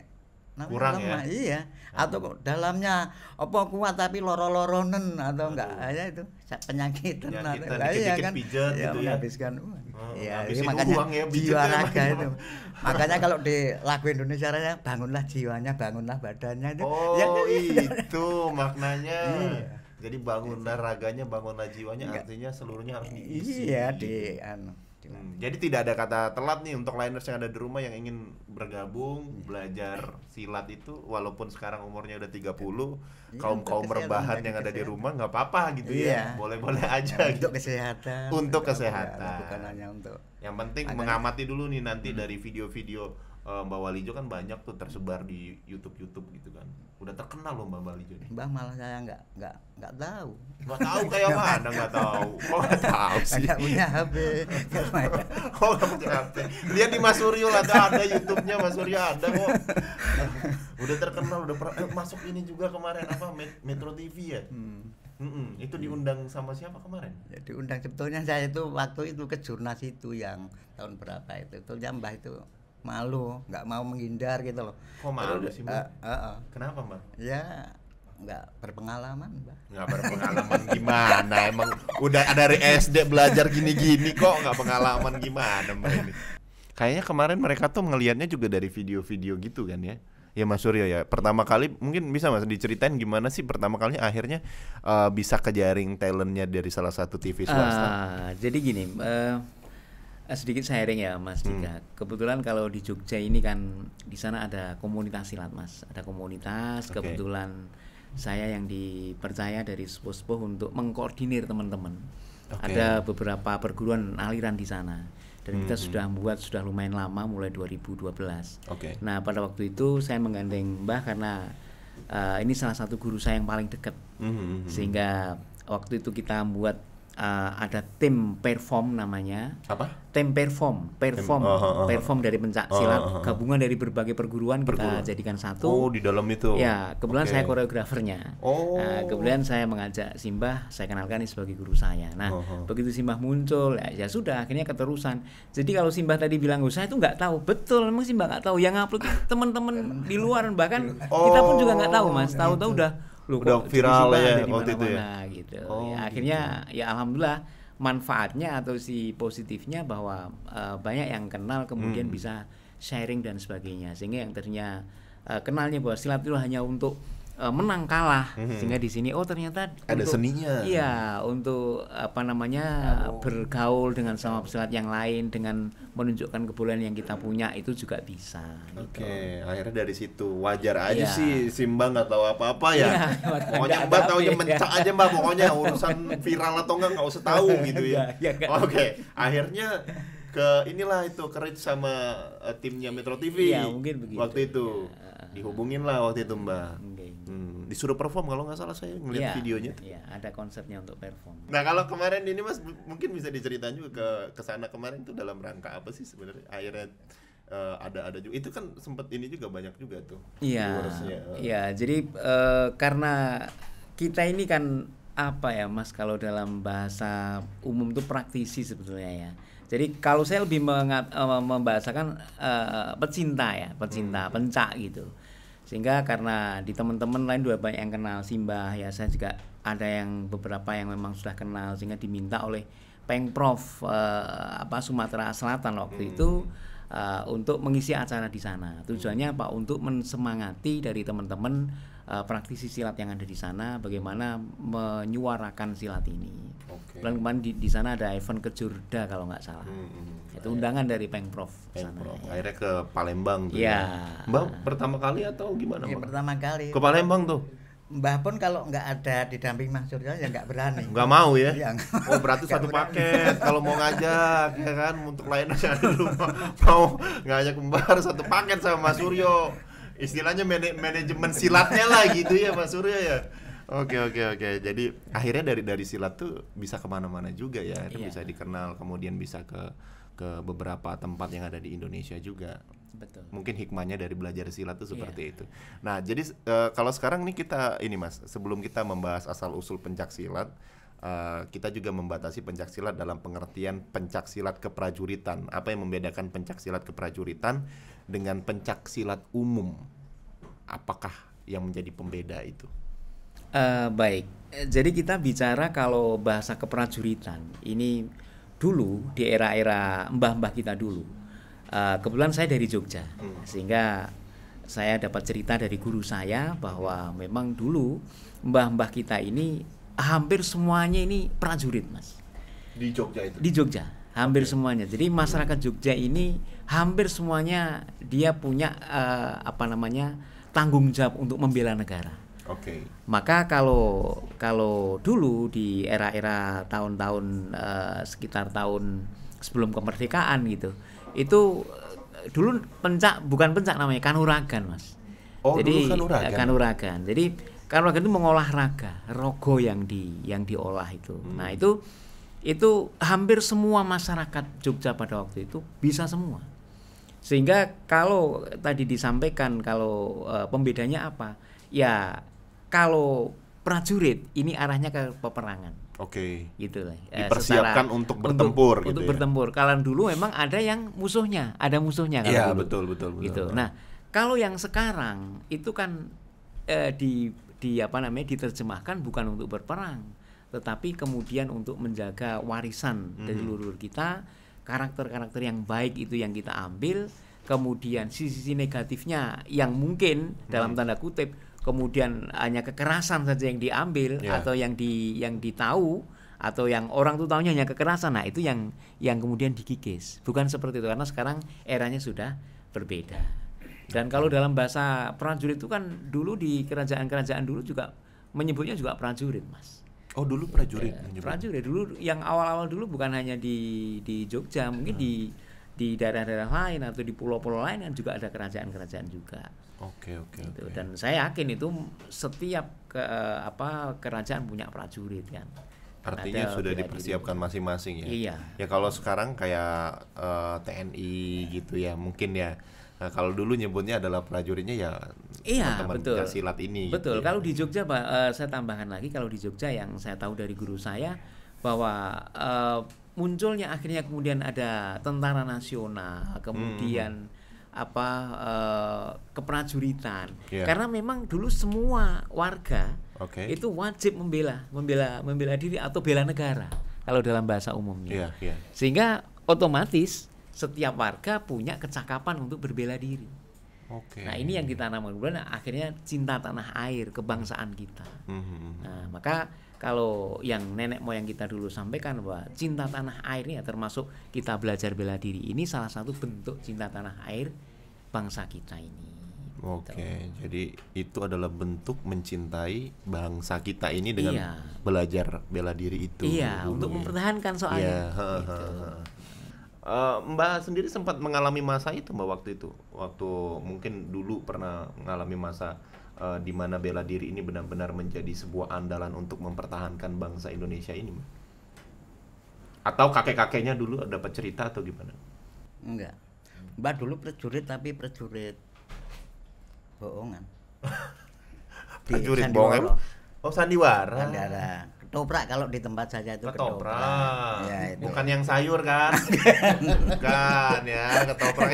kurang ya. Iya. Atau kok dalamnya apa kuat tapi loro-loronen atau Aduh. enggak ya itu penyakit tenan. Lah iya kan. Pijet iya, gitu ya, gitu menghabiskan ya. uang. Oh, ya, ini makanya uang ya, jiwa raga itu. makanya kalau di lagu Indonesia raya bangunlah jiwanya, bangunlah badannya itu. Oh, ya, ya, ya. itu maknanya. Iya. Jadi bangun iya. raganya, bangun jiwanya Enggak. artinya seluruhnya harus diisi. Iya, di gitu. anu. Hmm. Jadi tidak ada kata telat nih untuk liners yang ada di rumah yang ingin bergabung iya. belajar silat itu walaupun sekarang umurnya udah 30 puluh. Iya, kaum-kaum rebahan yang ada di rumah nggak apa-apa gitu ya. Boleh-boleh nah, aja untuk gitu. kesehatan. Untuk kesehatan. Bukan hanya untuk. Yang penting mengamati dulu nih nanti hmm. dari video-video uh, Mbak Walijo kan banyak tuh tersebar di YouTube YouTube gitu kan udah terkenal loh Mbak Walijo nih Mbak malah saya nggak nggak nggak tahu nggak tahu kayak mana nggak tahu kok nggak tahu sih nggak punya HP oh nggak punya HP dia di Mas Suryo ada ada YouTube-nya Mas Suryo ada kok udah terkenal udah eh, masuk ini juga kemarin apa Metro TV ya hmm. Mm-mm. Itu diundang sama siapa kemarin? Ya, diundang sebetulnya saya itu waktu itu ke jurnas itu yang tahun berapa itu. Itu Mbah itu malu nggak mau menghindar gitu loh kok malu Terus, sih mbak uh, eh, uh, eh, uh. Eh. kenapa mbak ya nggak berpengalaman mbak nggak berpengalaman gimana emang udah dari SD belajar gini-gini kok nggak pengalaman gimana mbak ini kayaknya kemarin mereka tuh ngelihatnya juga dari video-video gitu kan ya ya Mas Suryo ya pertama kali mungkin bisa Mas diceritain gimana sih pertama kali akhirnya uh, bisa kejaring talentnya dari salah satu TV swasta uh, jadi gini uh, Eh, sedikit sharing ya Mas hmm. Dika. Kebetulan kalau di Jogja ini kan di sana ada komunitas silat Mas, ada komunitas. Okay. Kebetulan saya yang dipercaya dari Spospo untuk mengkoordinir teman-teman. Okay. Ada beberapa perguruan aliran di sana dan hmm. kita sudah membuat sudah lumayan lama mulai 2012. Okay. Nah pada waktu itu saya menggandeng Mbah karena uh, ini salah satu guru saya yang paling dekat, hmm. hmm, hmm. sehingga waktu itu kita membuat uh, ada tim perform namanya. Apa? Tim perform, perform, tim, uh, uh, uh, perform dari pencak silat, uh, uh, uh, gabungan dari berbagai perguruan, perguruan kita jadikan satu. Oh, di dalam itu. Ya, kebetulan okay. saya koreografernya. Oh. uh, nah, kemudian saya mengajak Simbah, saya kenalkan ini sebagai guru saya. Nah, uh, uh. begitu Simbah muncul, ya, ya sudah, akhirnya keterusan. Jadi kalau Simbah tadi bilang, oh, saya itu nggak tahu, betul, emang Simbah nggak tahu. Yang upload teman-teman di luar, bahkan oh. kita pun juga nggak tahu, mas. Tahu-tahu udah Loh, udah viral ya waktu itu ya gitu ya, oh, ya, akhirnya gitu. ya alhamdulillah manfaatnya atau si positifnya bahwa uh, banyak yang kenal kemudian hmm. bisa sharing dan sebagainya sehingga yang ternyata uh, eh, kenalnya bahwa silat itu hanya untuk uh, menang kalah mm -hmm. sehingga di sini oh ternyata ada untuk, seninya iya untuk apa namanya oh. bergaul dengan sama pesawat yang lain dengan menunjukkan kebolehan yang kita punya itu juga bisa gitu. oke okay. akhirnya dari situ wajar aja yeah. sih Simba atau apa-apa ya yeah, pokoknya Mbak tahu ya mencak aja Mbak pokoknya urusan viral atau enggak nggak usah tahu gitu ya oke okay. akhirnya ke inilah itu kerit sama uh, timnya Metro TV. Iya, mungkin begitu. Waktu itu ya. dihubungin lah waktu itu Mbak. Hmm, disuruh perform kalau nggak salah saya ngeliat ya, videonya. Iya, ada konsepnya untuk perform. Nah kalau kemarin ini mas mungkin bisa diceritain juga ke kesana kemarin itu dalam rangka apa sih sebenarnya akhirnya uh, ada ada juga itu kan sempat ini juga banyak juga tuh. Iya. Iya jadi uh, karena kita ini kan apa ya mas kalau dalam bahasa umum tuh praktisi sebetulnya ya. Jadi kalau saya lebih mengat, uh, membahasakan uh, pecinta ya, pecinta, hmm. pencak gitu sehingga karena di teman-teman lain juga banyak yang kenal Simbah ya saya juga ada yang beberapa yang memang sudah kenal sehingga diminta oleh Pengprov uh, eh, apa Sumatera Selatan waktu hmm. itu uh, eh, untuk mengisi acara di sana tujuannya apa untuk mensemangati dari teman-teman uh, praktisi silat yang ada di sana bagaimana menyuarakan silat ini. Okay. Dan kemarin di, di sana ada event ke Jurda kalau nggak salah. Hmm, hmm. hmm. Itu undangan dari Pengprov. Pengprov. Sana, ya. Akhirnya ke Palembang tuh. Ya. ya. Mbak pertama kali atau gimana? Ya, pertama kali. Ke Palembang tuh. Mbah pun kalau nggak ada di didamping Mas Surya ya nggak berani. Nggak mau ya? Yang oh berarti satu berani. paket kalau mau ngajak ya kan untuk lainnya dulu mau ngajak kembar satu paket sama Mas Suryo istilahnya man manajemen silatnya lah gitu ya Mas Surya ya. Oke oke oke. Jadi akhirnya dari dari silat tuh bisa kemana-mana juga ya. Itu iya. bisa dikenal, kemudian bisa ke ke beberapa tempat yang ada di Indonesia juga. Betul. Mungkin hikmahnya dari belajar silat tuh seperti iya. itu. Nah jadi uh, kalau sekarang nih kita ini mas, sebelum kita membahas asal usul pencak silat. Uh, kita juga membatasi pencak silat dalam pengertian pencak silat keprajuritan. Apa yang membedakan pencak silat keprajuritan dengan pencak silat umum apakah yang menjadi pembeda itu uh, baik eh, jadi kita bicara kalau bahasa keprajuritan ini dulu di era-era mbah-mbah kita dulu uh, kebetulan saya dari Jogja hmm. sehingga saya dapat cerita dari guru saya bahwa memang dulu mbah-mbah kita ini hampir semuanya ini prajurit mas di Jogja itu di Jogja hampir okay. semuanya jadi masyarakat Jogja ini hampir semuanya dia punya uh, apa namanya tanggung jawab untuk membela negara. Oke. Okay. Maka kalau kalau dulu di era-era tahun-tahun uh, sekitar tahun sebelum kemerdekaan gitu, itu eh, dulu pencak bukan pencak namanya kanuragan mas. Oh, Jadi dulu kanuragan. kanuragan. Jadi kanuragan itu mengolah raga, rogo yang di yang diolah itu. Hmm. Nah itu itu hampir semua masyarakat Jogja pada waktu itu bisa semua sehingga kalau tadi disampaikan kalau e, pembedanya apa? Ya kalau prajurit ini arahnya ke peperangan. Oke. Okay. Gitu lah. E, Dipersiapkan untuk bertempur untuk, gitu. Untuk ya? bertempur. Kalau dulu memang ada yang musuhnya, ada musuhnya Iya, betul, betul, betul. Gitu. Nah, kalau yang sekarang itu kan e, di di apa namanya diterjemahkan bukan untuk berperang, tetapi kemudian untuk menjaga warisan mm -hmm. dari mhm. leluhur kita karakter-karakter yang baik itu yang kita ambil kemudian sisi-sisi negatifnya yang mungkin dalam hmm. tanda kutip kemudian hanya kekerasan saja yang diambil yeah. atau yang di yang ditahu atau yang orang tuh tahunya hanya kekerasan nah itu yang yang kemudian dikikis bukan seperti itu karena sekarang eranya sudah berbeda dan kalau dalam bahasa prajurit itu kan dulu di kerajaan-kerajaan dulu juga menyebutnya juga prajurit mas Oh dulu prajurit. Ya, prajurit dulu yang awal-awal dulu bukan hanya di di Jogja, mungkin di di daerah-daerah lain atau di pulau-pulau lain kan juga ada kerajaan-kerajaan juga. Oke oke. Gitu. Okay. Dan saya yakin itu setiap ke, apa kerajaan punya prajurit kan. Artinya ada sudah gitu. dipersiapkan masing-masing ya. Iya. Ya kalau sekarang kayak uh, eh, TNI gitu ya mungkin ya. Nah, kalau dulu nyebutnya adalah prajuritnya ya iya, betul. silat ini. Gitu betul. Gitu. Kalau di Jogja, Pak, uh, saya tambahkan lagi kalau di Jogja yang saya tahu dari guru saya bahwa uh, munculnya akhirnya kemudian ada tentara nasional, kemudian hmm apa uh, keprajuritan yeah. karena memang dulu semua warga okay. itu wajib membela membela membela diri atau bela negara kalau dalam bahasa umumnya yeah, yeah. sehingga otomatis setiap warga punya kecakapan untuk berbela diri Okay. Nah ini yang kita kemudian akhirnya cinta tanah air kebangsaan kita. Mm-hmm. Nah maka kalau yang nenek moyang kita dulu sampaikan bahwa cinta tanah air ini ya termasuk kita belajar bela diri ini salah satu bentuk cinta tanah air bangsa kita ini. Oke, okay, gitu. jadi itu adalah bentuk mencintai bangsa kita ini dengan iya. belajar bela diri itu. Iya, dulu. untuk iya. mempertahankan soalnya. Iya, gitu. Eh, Mbak sendiri sempat mengalami masa itu Mbak waktu itu, waktu mungkin dulu pernah mengalami masa uh, di mana bela diri ini benar-benar menjadi sebuah andalan untuk mempertahankan bangsa Indonesia ini, Mbak. Atau kakek-kakeknya dulu dapat cerita atau gimana? Enggak. Mbak dulu prajurit tapi prajurit bohongan. prajurit bohongan. Oh sandiwara. Sandiwara ketoprak kalau di tempat saja itu ketoprak. Ya, itu. Bukan yang sayur kan? Bukan ya, ketoprak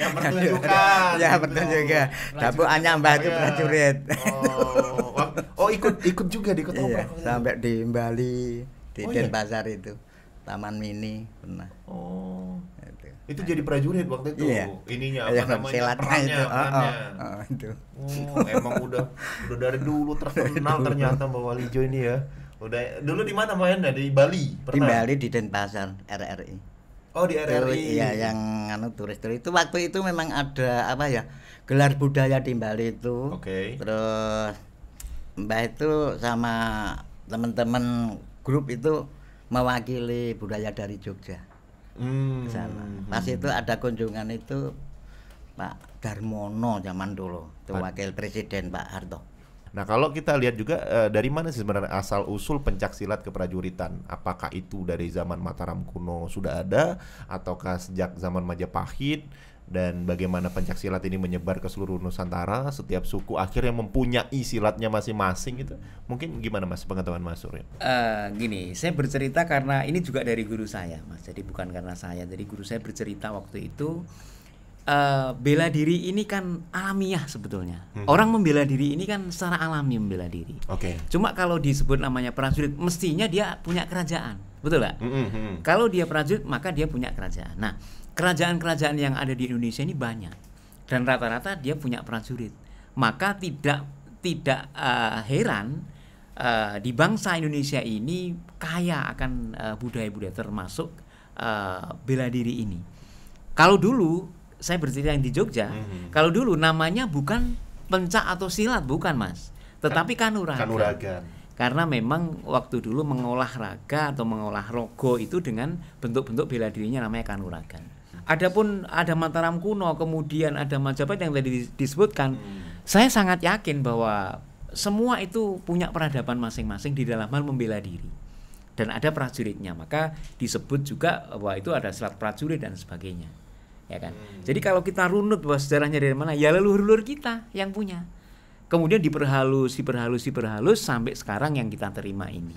yang pertunjukan. Ya, pertunjukan. Oh. Dapur anyam itu oh, ya. prajurit. Oh, oh ikut ikut juga di ketoprak. Iya, sampai di Bali, di oh, iya? Denpasar iya? itu. Taman Mini pernah. Oh. Itu, itu jadi prajurit waktu itu. Iya. Ininya iya, apa ya, namanya? Silatnya itu. Oh, oh, oh, itu. Oh, emang udah udah dari dulu terkenal ternyata Mbak Walijo ini ya. Udah dulu di mana main dari Bali. Pernah? Di Bali di Denpasar, RRI. Oh, di RRI. ya yang anu turis turis itu waktu itu memang ada apa ya? Gelar budaya di Bali itu. Oke. Okay. Terus Mbak itu sama teman-teman grup itu mewakili budaya dari Jogja. Hmm. Pas itu ada kunjungan itu Pak Darmono zaman dulu, itu wakil presiden Pak Harto. Nah kalau kita lihat juga uh, dari mana sih sebenarnya asal usul pencak silat ke prajuritan? Apakah itu dari zaman Mataram kuno sudah ada, ataukah sejak zaman Majapahit? Dan bagaimana pencak silat ini menyebar ke seluruh Nusantara? Setiap suku akhirnya mempunyai silatnya masing-masing gitu. Mungkin gimana mas pengetahuan mas Surya? Uh, gini, saya bercerita karena ini juga dari guru saya mas. Jadi bukan karena saya. Jadi guru saya bercerita waktu itu uh, bela diri ini kan alamiah sebetulnya. Hmm. Orang membela diri ini kan secara alami membela diri. Oke. Okay. Cuma kalau disebut namanya prajurit, mestinya dia punya kerajaan, betul nggak? Hmm, hmm, hmm. Kalau dia prajurit, maka dia punya kerajaan. Nah, kerajaan-kerajaan yang ada di Indonesia ini banyak, dan rata-rata dia punya prajurit. Maka tidak tidak uh, heran uh, di bangsa Indonesia ini kaya akan budaya-budaya uh, termasuk uh, bela diri ini. Kalau dulu saya bercerita yang di Jogja, mm-hmm. kalau dulu namanya bukan pencak atau silat, bukan mas, tetapi kan kanuragan. kanuragan. Karena memang waktu dulu mengolah raga atau mengolah rogo itu dengan bentuk-bentuk bela dirinya namanya kanuragan. Adapun ada Mataram kuno, kemudian ada Majapahit yang tadi disebutkan, hmm. saya sangat yakin bahwa semua itu punya peradaban masing-masing di dalam hal membela diri dan ada prajuritnya maka disebut juga bahwa itu ada selat prajurit dan sebagainya ya kan hmm. jadi kalau kita runut bahwa sejarahnya dari mana ya leluhur-leluhur kita yang punya kemudian diperhalus diperhalus diperhalus sampai sekarang yang kita terima ini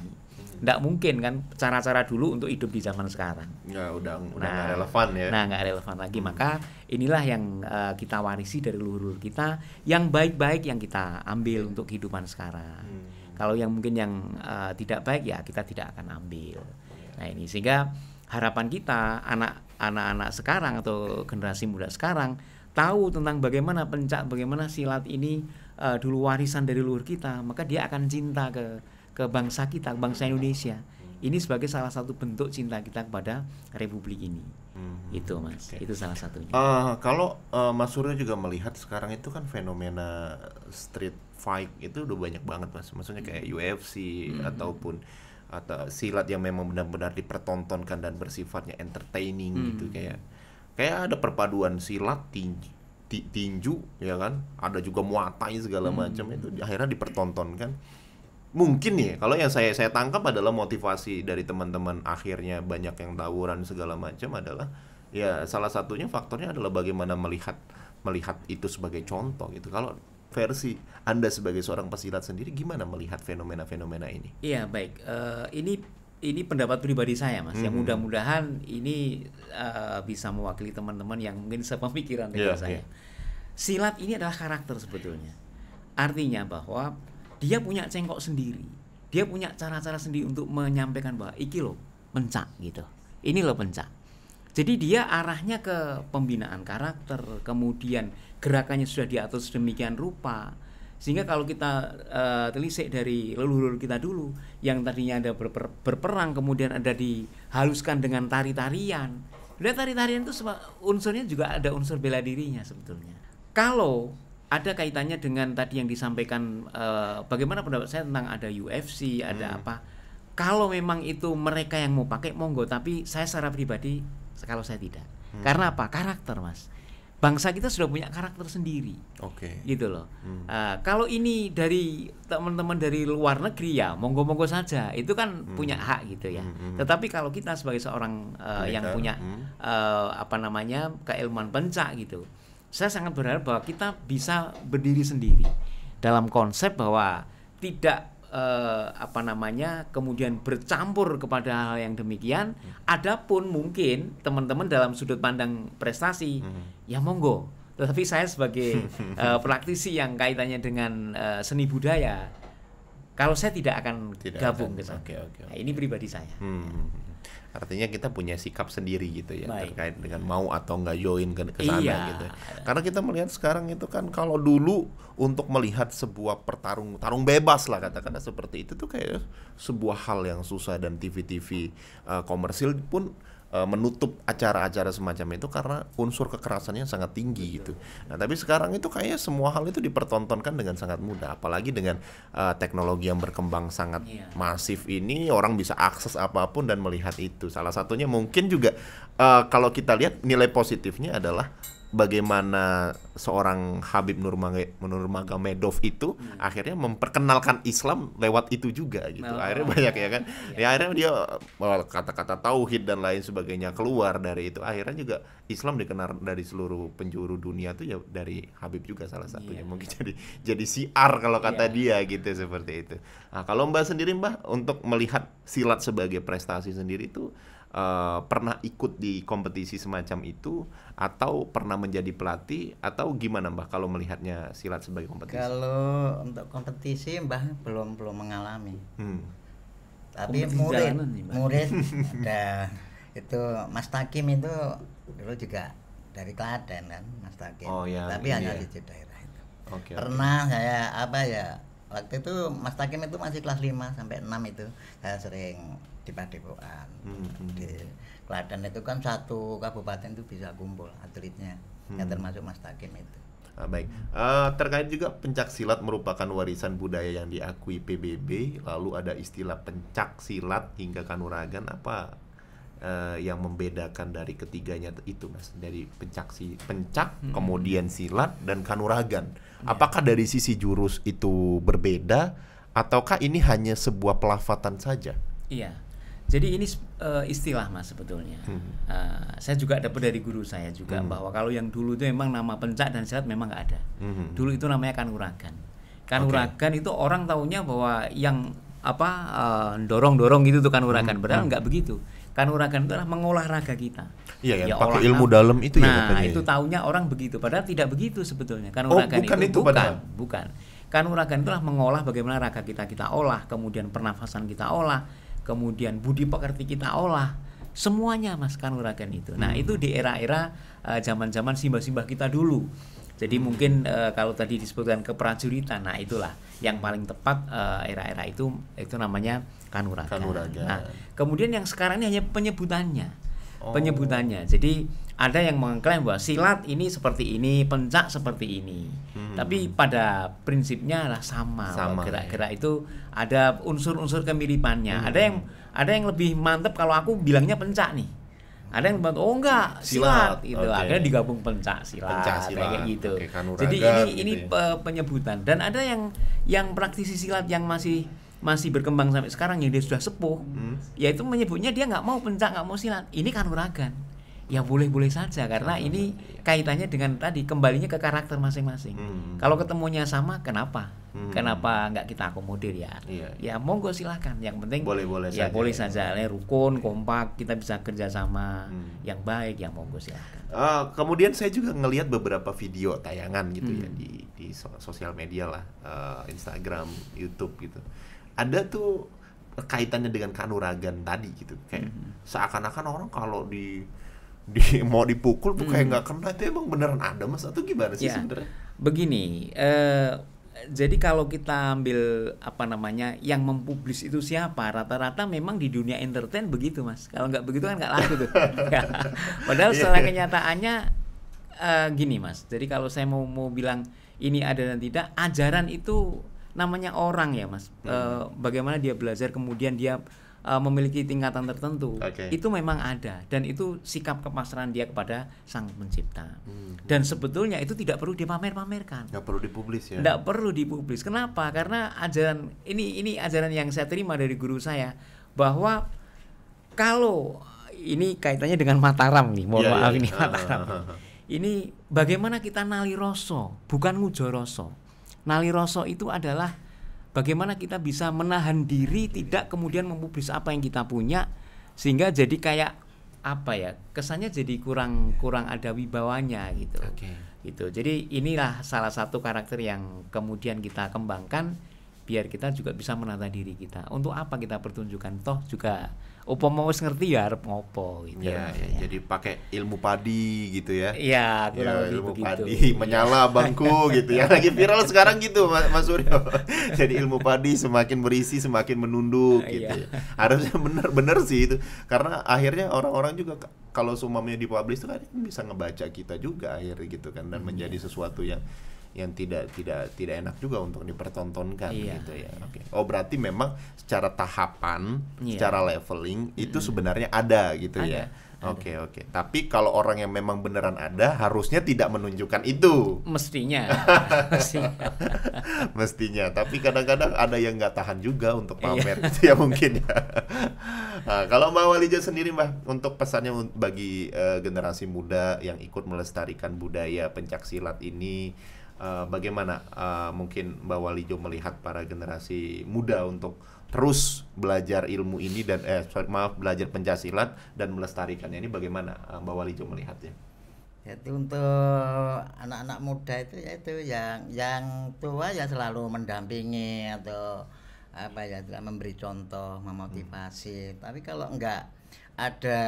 tidak mungkin kan cara-cara dulu untuk hidup di zaman sekarang. Ya udah udah nah, gak relevan ya. Nah nggak relevan lagi hmm. maka inilah yang uh, kita warisi dari leluhur kita yang baik-baik yang kita ambil untuk kehidupan sekarang. Hmm. Kalau yang mungkin yang uh, tidak baik ya kita tidak akan ambil. Nah ini sehingga harapan kita anak anak sekarang atau generasi muda sekarang tahu tentang bagaimana pencak bagaimana silat ini uh, dulu warisan dari luhur kita maka dia akan cinta ke ke bangsa kita bangsa Indonesia ini sebagai salah satu bentuk cinta kita kepada republik ini hmm. itu mas okay. itu salah satunya uh, kalau uh, Mas Surya juga melihat sekarang itu kan fenomena street fight itu udah banyak banget mas maksudnya kayak hmm. UFC hmm. ataupun atau silat yang memang benar-benar dipertontonkan dan bersifatnya entertaining hmm. gitu kayak kayak ada perpaduan silat tinju tinju ya kan ada juga muatai segala hmm. macam itu akhirnya dipertontonkan mungkin nih kalau yang saya saya tangkap adalah motivasi dari teman-teman akhirnya banyak yang tawuran segala macam adalah ya salah satunya faktornya adalah bagaimana melihat melihat itu sebagai contoh gitu kalau versi Anda sebagai seorang pesilat sendiri gimana melihat fenomena-fenomena ini? Iya, baik. Uh, ini ini pendapat pribadi saya, Mas. Mm -hmm. Yang mudah-mudahan ini uh, bisa mewakili teman-teman yang mungkin sepemikiran dengan yeah, saya. Yeah. Silat ini adalah karakter sebetulnya. Artinya bahwa dia punya cengkok sendiri. Dia punya cara-cara sendiri untuk menyampaikan bahwa iki loh pencak gitu. Ini loh pencak jadi dia arahnya ke pembinaan karakter, kemudian gerakannya sudah diatur sedemikian rupa sehingga kalau kita uh, telisik dari leluhur kita dulu yang tadinya ada berper, berperang kemudian ada dihaluskan dengan tari-tarian. Dan tari-tarian itu unsurnya juga ada unsur bela dirinya sebetulnya. Kalau ada kaitannya dengan tadi yang disampaikan uh, bagaimana pendapat saya tentang ada UFC, ada hmm. apa. Kalau memang itu mereka yang mau pakai monggo, tapi saya secara pribadi kalau saya tidak. Hmm. Karena apa? Karakter, Mas. Bangsa kita sudah punya karakter sendiri. Oke. Okay. Gitu loh. Hmm. Uh, kalau ini dari teman-teman dari luar negeri ya, monggo-monggo saja. Itu kan hmm. punya hak gitu ya. Hmm. hmm. Tetapi kalau kita sebagai seorang uh, yang punya hmm. uh, apa namanya keilmuan pencak gitu, saya sangat berharap bahwa kita bisa berdiri sendiri dalam konsep bahwa tidak eh, apa namanya kemudian bercampur kepada hal yang demikian. Hmm. Adapun mungkin teman-teman dalam sudut pandang prestasi, hmm. ya monggo. Tetapi saya sebagai eh, praktisi yang kaitannya dengan eh, seni budaya, kalau saya tidak akan tidak gabung akan. ke Okay, okay, okay. Nah, ini pribadi saya. Hmm. Ya artinya kita punya sikap sendiri gitu ya Baik. terkait dengan mau atau nggak join ke, ke sana iya. gitu. Ya. Karena kita melihat sekarang itu kan kalau dulu untuk melihat sebuah pertarung tarung bebas lah katakanlah seperti itu tuh kayak sebuah hal yang susah dan TV-TV uh, eh, komersil pun Eh, menutup acara-acara semacam itu karena unsur kekerasannya sangat tinggi gitu. Nah, tapi sekarang itu kayaknya semua hal itu dipertontonkan dengan sangat mudah, apalagi dengan uh, teknologi yang berkembang sangat iya. masif ini orang bisa akses apapun dan melihat itu. Salah satunya mungkin juga uh, kalau kita lihat nilai positifnya adalah bagaimana seorang Habib Nurmagomedov Medov itu hmm. akhirnya memperkenalkan Islam lewat itu juga gitu. Oh. Akhirnya banyak ya kan. ya akhirnya dia kata-kata tauhid dan lain sebagainya keluar dari itu. Akhirnya juga Islam dikenal dari seluruh penjuru dunia tuh ya dari Habib juga salah satunya. Yeah. Mungkin jadi jadi siar kalau kata yeah. dia gitu seperti itu. Nah, kalau Mbak sendiri Mbak untuk melihat silat sebagai prestasi sendiri itu uh, pernah ikut di kompetisi semacam itu atau pernah menjadi pelatih atau gimana Mbah kalau melihatnya silat sebagai kompetisi? Kalau untuk kompetisi Mbah belum belum mengalami. Hmm. Tapi kompetisi murid nih, murid ada itu Mas Takim itu dulu juga dari Klaten kan Mas Takim. Oh, ya, Tapi hanya iya. di daerah itu. Okay, pernah okay. saya apa ya waktu itu Mas Takim itu masih kelas 5 sampai 6 itu saya sering di Padepokan. Hmm. Di hmm. Klaten itu kan satu kabupaten itu bisa kumpul atletnya, ya hmm. yang termasuk Mas Takim itu. Ah baik, uh, terkait juga pencak silat merupakan warisan budaya yang diakui PBB. Lalu ada istilah pencak silat hingga kanuragan apa uh, yang membedakan dari ketiganya itu, mas? Dari pencak si pencak, hmm. kemudian silat dan kanuragan. Ya. Apakah dari sisi jurus itu berbeda ataukah ini hanya sebuah pelafatan saja? Iya, jadi ini uh, istilah mas sebetulnya. Hmm. Uh, saya juga dapat dari guru saya juga hmm. bahwa kalau yang dulu itu memang nama pencak dan silat memang nggak ada. Hmm. Dulu itu namanya kanuragan. Kanuragan okay. itu orang taunya bahwa yang apa uh, eh, dorong-dorong gitu tuh kanuragan. Hmm. Padahal hmm. nggak begitu. Kanuragan itu adalah mengolah raga kita. Iya, ya, pakai ilmu dalam itu nah, ya. Nah, itu taunya orang begitu. Padahal tidak begitu sebetulnya. Kanuragan oh, bukan itu, itu bukan, padahal. bukan. Kanuragan itulah mengolah bagaimana raga kita kita olah, kemudian pernafasan kita olah kemudian budi pekerti kita olah semuanya mas kanuragan itu. Nah hmm. itu di era-era uh, zaman-zaman simbah-simbah kita dulu. Jadi hmm. mungkin uh, kalau tadi disebutkan keprajuritan, nah itulah yang paling tepat e, era-era itu itu namanya kanuragan. kanuragan. Nah, kemudian yang sekarang ini hanya penyebutannya. Oh. Penyebutannya. Jadi ada yang mengklaim bahwa silat ini seperti ini, pencak seperti ini. Hmm. Tapi pada prinsipnya lah sama. Gerak-gerak ya. itu ada unsur-unsur kemiripannya. Hmm. Ada yang ada yang lebih mantep kalau aku bilangnya pencak nih. Ada yang bilang oh enggak silat, silat itu Okay. Akhirnya digabung pencak silat, pencak silat. kayak gitu. Okay, Jadi ini gitu ini ya. penyebutan dan ada yang yang praktisi silat yang masih masih berkembang sampai sekarang yang dia sudah sepuh, hmm. yaitu menyebutnya dia nggak mau pencak nggak mau silat. Ini kanuragan ya boleh-boleh saja karena ini iya. kaitannya dengan tadi kembalinya ke karakter masing-masing. Hmm. Kalau ketemunya sama, kenapa? Hmm. Kenapa nggak kita akomodir ya? Iya, iya. Ya monggo silahkan. Yang penting boleh-boleh ya saja, boleh ya. saja, rukun, kompak, kita bisa kerja sama hmm. yang baik, yang monggo silahkan. Uh, eh, kemudian saya juga ngelihat beberapa video tayangan gitu ya hmm. ya di di sosial media lah, uh, Instagram, YouTube gitu. Ada tuh kaitannya dengan kanuragan tadi gitu, kayak hmm. seakan-akan orang kalau di di mau dipukul tuh kayak hmm. nggak hmm. kena itu emang beneran ada mas atau gimana sih ya. sebenarnya? Begini, uh, jadi kalau kita ambil apa namanya yang mempublis itu siapa rata-rata memang di dunia entertain begitu mas kalau nggak begitu kan nggak laku tuh padahal iya, secara yeah. kenyataannya uh, gini mas jadi kalau saya mau mau bilang ini ada dan tidak ajaran itu namanya orang ya mas hmm. uh, bagaimana dia belajar kemudian dia uh, memiliki tingkatan tertentu okay. itu memang ada dan itu sikap kepasrahan dia kepada sang pencipta hmm. dan sebetulnya itu tidak perlu dipamer-pamerkan Tidak perlu dipublis ya nggak perlu dipublis kenapa karena ajaran ini ini ajaran yang saya terima dari guru saya bahwa kalau ini kaitannya dengan Mataram nih mohon yeah, iya. maaf yeah. ini ah, Mataram ah, ah, ini bagaimana kita nali roso, bukan ngujo roso. nali roso itu adalah bagaimana kita bisa menahan diri tidak kemudian mempublis apa yang kita punya sehingga jadi kayak apa ya kesannya jadi kurang kurang ada wibawanya gitu okay. gitu jadi inilah salah satu karakter yang kemudian kita kembangkan biar kita juga bisa menata diri kita untuk apa kita pertunjukan toh juga upama wis ngerti ya arep ngopo gitu. Ya, ya, ya. jadi pakai ilmu padi gitu ya. Iya, ya, ilmu begitu. padi menyala iya. bangku gitu ya. Lagi viral sekarang gitu Mas Suryo. jadi ilmu padi semakin berisi semakin menunduk iya. gitu. Ya. Harusnya benar-benar sih itu. Karena akhirnya orang-orang juga kalau sumamnya dipublish itu kan bisa ngebaca kita juga akhirnya gitu kan dan hmm. menjadi iya. sesuatu yang yang tidak tidak tidak enak juga untuk dipertontonkan iya. gitu ya. Oke. Okay. Oh berarti memang secara tahapan, iya. secara leveling itu mm. sebenarnya ada gitu ya? ada. ya. Oke okay, oke. Okay. Tapi kalau orang yang memang beneran ada harusnya tidak menunjukkan itu. Mestinya. Mestinya. Tapi kadang-kadang ada yang nggak tahan juga untuk iya. pamer gitu ya mungkin ya. Nah, kalau Mbak Walija sendiri Mbak untuk pesannya bagi uh, generasi muda yang ikut melestarikan budaya pencaksilat ini uh, bagaimana uh, mungkin Mbak Walijo melihat para generasi muda untuk terus belajar ilmu ini dan eh sorry, maaf belajar pencaksilat dan melestarikannya ini bagaimana uh, Mbak Walijo melihatnya? Jadi untuk anak-anak muda itu ya itu yang yang tua ya selalu mendampingi atau apa ya memberi contoh memotivasi hmm. tapi kalau enggak ada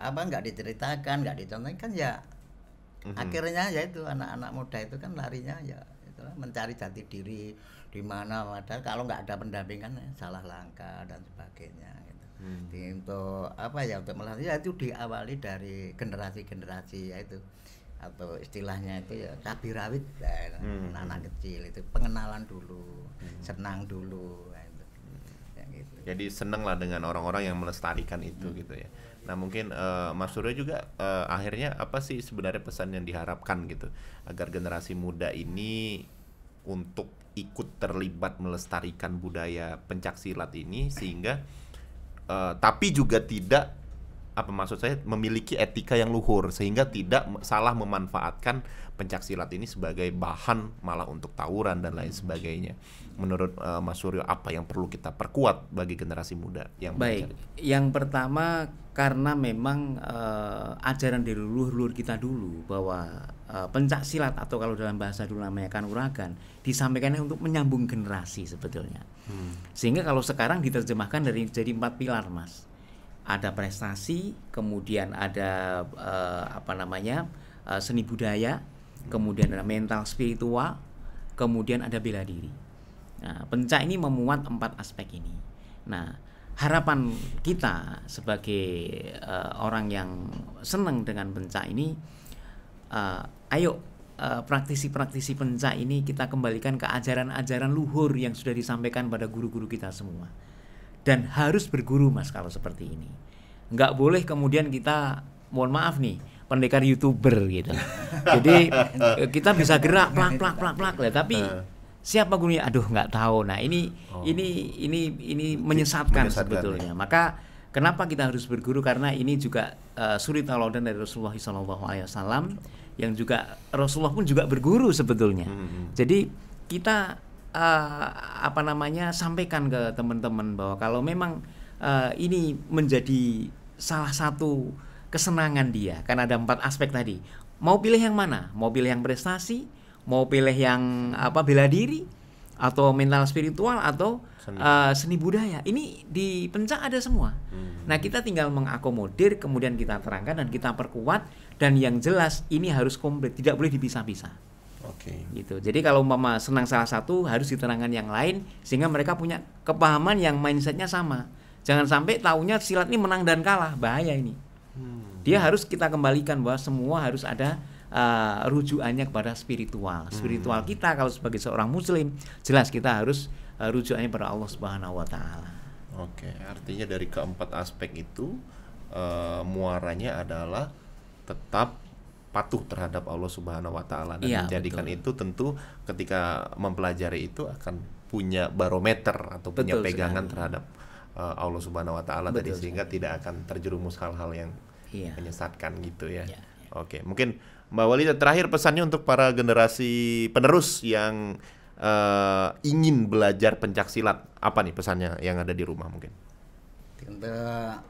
apa enggak diceritakan enggak ditontonkan ya hmm Akhirnya ya itu anak-anak muda itu kan larinya ya itulah mencari jati diri di mana padahal kalau nggak ada pendampingan ya, salah langkah dan sebagainya gitu. Hmm. untuk apa ya untuk melatih ya itu diawali dari generasi-generasi ya itu atau istilahnya itu ya cabai rawit ya, hmm. anak kecil itu pengenalan dulu hmm. senang dulu ya, itu. Hmm. Ya, gitu. jadi seneng lah dengan orang-orang yang melestarikan itu hmm. gitu ya Nah mungkin uh, Mas Surya juga uh, akhirnya apa sih sebenarnya pesan yang diharapkan gitu agar generasi muda ini untuk ikut terlibat melestarikan budaya pencak silat ini sehingga uh, tapi juga tidak apa maksud saya memiliki etika yang luhur sehingga tidak salah memanfaatkan pencak silat ini sebagai bahan malah untuk tawuran dan lain sebagainya. Menurut uh, Mas Suryo apa yang perlu kita perkuat bagi generasi muda yang Baik. Mencari? Yang pertama karena memang uh, ajaran dari leluhur kita dulu bahwa uh, eh, silat atau kalau dalam bahasa dulu namanya kanuragan disampaikannya untuk menyambung generasi sebetulnya. Hmm. Sehingga kalau sekarang diterjemahkan dari jadi empat pilar, Mas. Ada prestasi, kemudian ada uh, apa namanya? Uh, seni budaya, kemudian ada mental spiritual, kemudian ada bela diri. Nah, penca ini memuat empat aspek ini. Nah, harapan kita sebagai uh, orang yang senang dengan penca ini, uh, ayo eh, praktisi-praktisi uh, penca ini kita kembalikan ke ajaran-ajaran luhur yang sudah disampaikan pada guru-guru kita semua. Dan harus berguru mas kalau seperti ini. Nggak boleh kemudian kita, mohon maaf nih, pendekar youtuber gitu. Jadi eh, kita bisa gerak plak plak plak plak lah. Tapi uh. siapa gurunya? Aduh nggak tahu. Nah ini oh. ini ini ini menyesatkan, menyesatkan sebetulnya. Ya. Maka kenapa kita harus berguru? Karena ini juga uh, suri tauladan dari Rasulullah SAW yang juga Rasulullah pun juga berguru sebetulnya. Hmm. hmm, hmm. Jadi kita uh, apa namanya sampaikan ke teman-teman bahwa kalau memang uh, ini menjadi salah satu kesenangan dia karena ada empat aspek tadi mau pilih yang mana mau pilih yang prestasi mau pilih yang apa bela diri atau mental spiritual atau seni, uh, seni budaya ini di pencak ada semua hmm. nah kita tinggal mengakomodir kemudian kita terangkan dan kita perkuat dan yang jelas ini harus komplit tidak boleh dipisah-pisah Oke. Okay. Gitu. Jadi kalau mama senang salah satu harus diterangkan yang lain sehingga mereka punya kepahaman yang mindsetnya sama. Jangan sampai taunya silat ini menang dan kalah bahaya ini dia hmm. harus kita kembalikan bahwa semua harus ada uh, rujukannya kepada spiritual. Spiritual hmm. kita kalau sebagai seorang muslim jelas kita harus uh, rujukannya pada Allah Subhanahu wa taala. Oke, artinya dari keempat aspek itu uh, muaranya adalah tetap patuh terhadap Allah Subhanahu wa taala dan ya, menjadikan betul. itu tentu ketika mempelajari itu akan punya barometer atau betul punya pegangan sekali. terhadap uh, Allah Subhanahu wa taala sehingga tidak akan terjerumus hal-hal yang yeah. menyesatkan gitu ya. Yeah, yeah. Oke, mungkin Mbak Walida terakhir pesannya untuk para generasi penerus yang uh, ingin belajar pencak silat apa nih pesannya yang ada di rumah mungkin? Untuk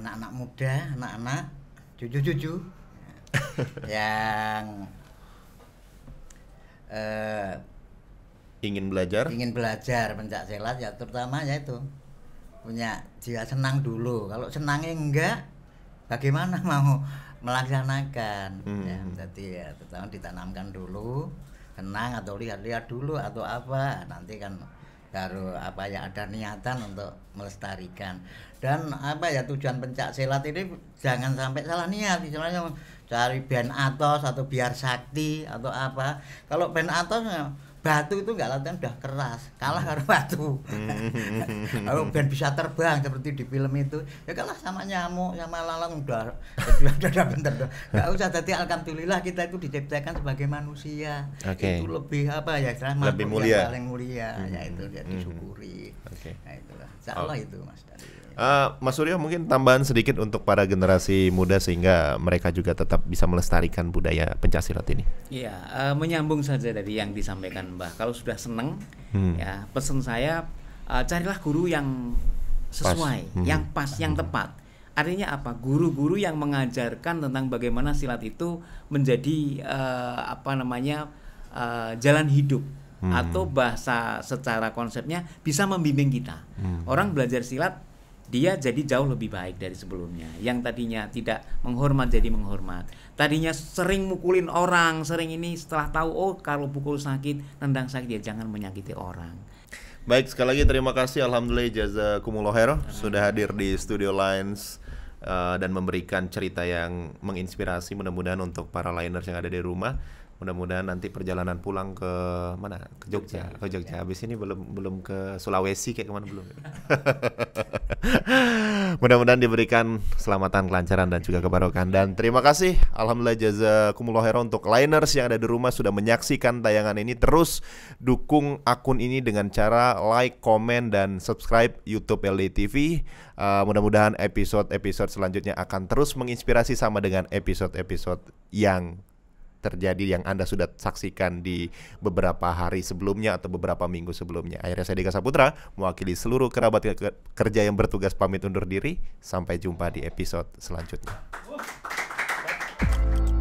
anak-anak muda, anak-anak, cucu-cucu yang uh, ingin belajar ingin belajar pencak silat ya terutama ya itu punya jiwa senang dulu kalau senangnya enggak bagaimana mau melaksanakan hmm. ya hmm. jadi ya pertama ditanamkan dulu kenang atau lihat-lihat dulu atau apa nanti kan baru apa ya ada niatan untuk melestarikan dan apa ya tujuan pencak silat ini jangan sampai salah niat misalnya cari band atos atau biar sakti atau apa kalau band atos ya batu itu nggak latihan udah keras kalah hmm. karena batu hmm. kalau ben bisa terbang seperti di film itu ya kalah sama nyamuk sama lalang udah udah udah bener udah nggak usah jadi alhamdulillah kita itu diciptakan sebagai manusia okay. itu lebih apa ya lebih mulia paling mulia hmm. ya itu ya disyukuri okay. nah itulah insya Allah oh. itu mas Dari. Uh, Mas Suryo mungkin tambahan sedikit untuk para generasi muda sehingga mereka juga tetap bisa melestarikan budaya pencaksilat ini. Iya, uh, menyambung saja dari yang disampaikan Mbah. Kalau sudah seneng, hmm. ya pesan saya uh, carilah guru yang sesuai, pas. Hmm. yang pas, yang hmm. tepat. Artinya apa? Guru-guru yang mengajarkan tentang bagaimana silat itu menjadi uh, apa namanya uh, jalan hidup hmm. atau bahasa secara konsepnya bisa membimbing kita. Hmm. Orang belajar silat dia jadi jauh lebih baik dari sebelumnya. Yang tadinya tidak menghormat jadi menghormat. Tadinya sering mukulin orang, sering ini setelah tahu oh kalau pukul sakit, nendang sakit ya jangan menyakiti orang. Baik, sekali lagi terima kasih alhamdulillah jazakumullah khair sudah hadir di Studio Lines uh, dan memberikan cerita yang menginspirasi mudah-mudahan untuk para liners yang ada di rumah mudah-mudahan nanti perjalanan pulang ke mana ke Jogja ke Jogja habis ini belum belum ke Sulawesi kayak kemana belum ya? mudah-mudahan diberikan selamatan kelancaran dan juga kebarokan dan terima kasih alhamdulillah jazakumullah khairan untuk liners yang ada di rumah sudah menyaksikan tayangan ini terus dukung akun ini dengan cara like comment dan subscribe YouTube LD TV uh, mudah-mudahan episode-episode selanjutnya akan terus menginspirasi sama dengan episode-episode yang terjadi yang Anda sudah saksikan di beberapa hari sebelumnya atau beberapa minggu sebelumnya. Akhirnya saya Dika Saputra, mewakili seluruh kerabat kerja yang bertugas pamit undur diri. Sampai jumpa di episode selanjutnya.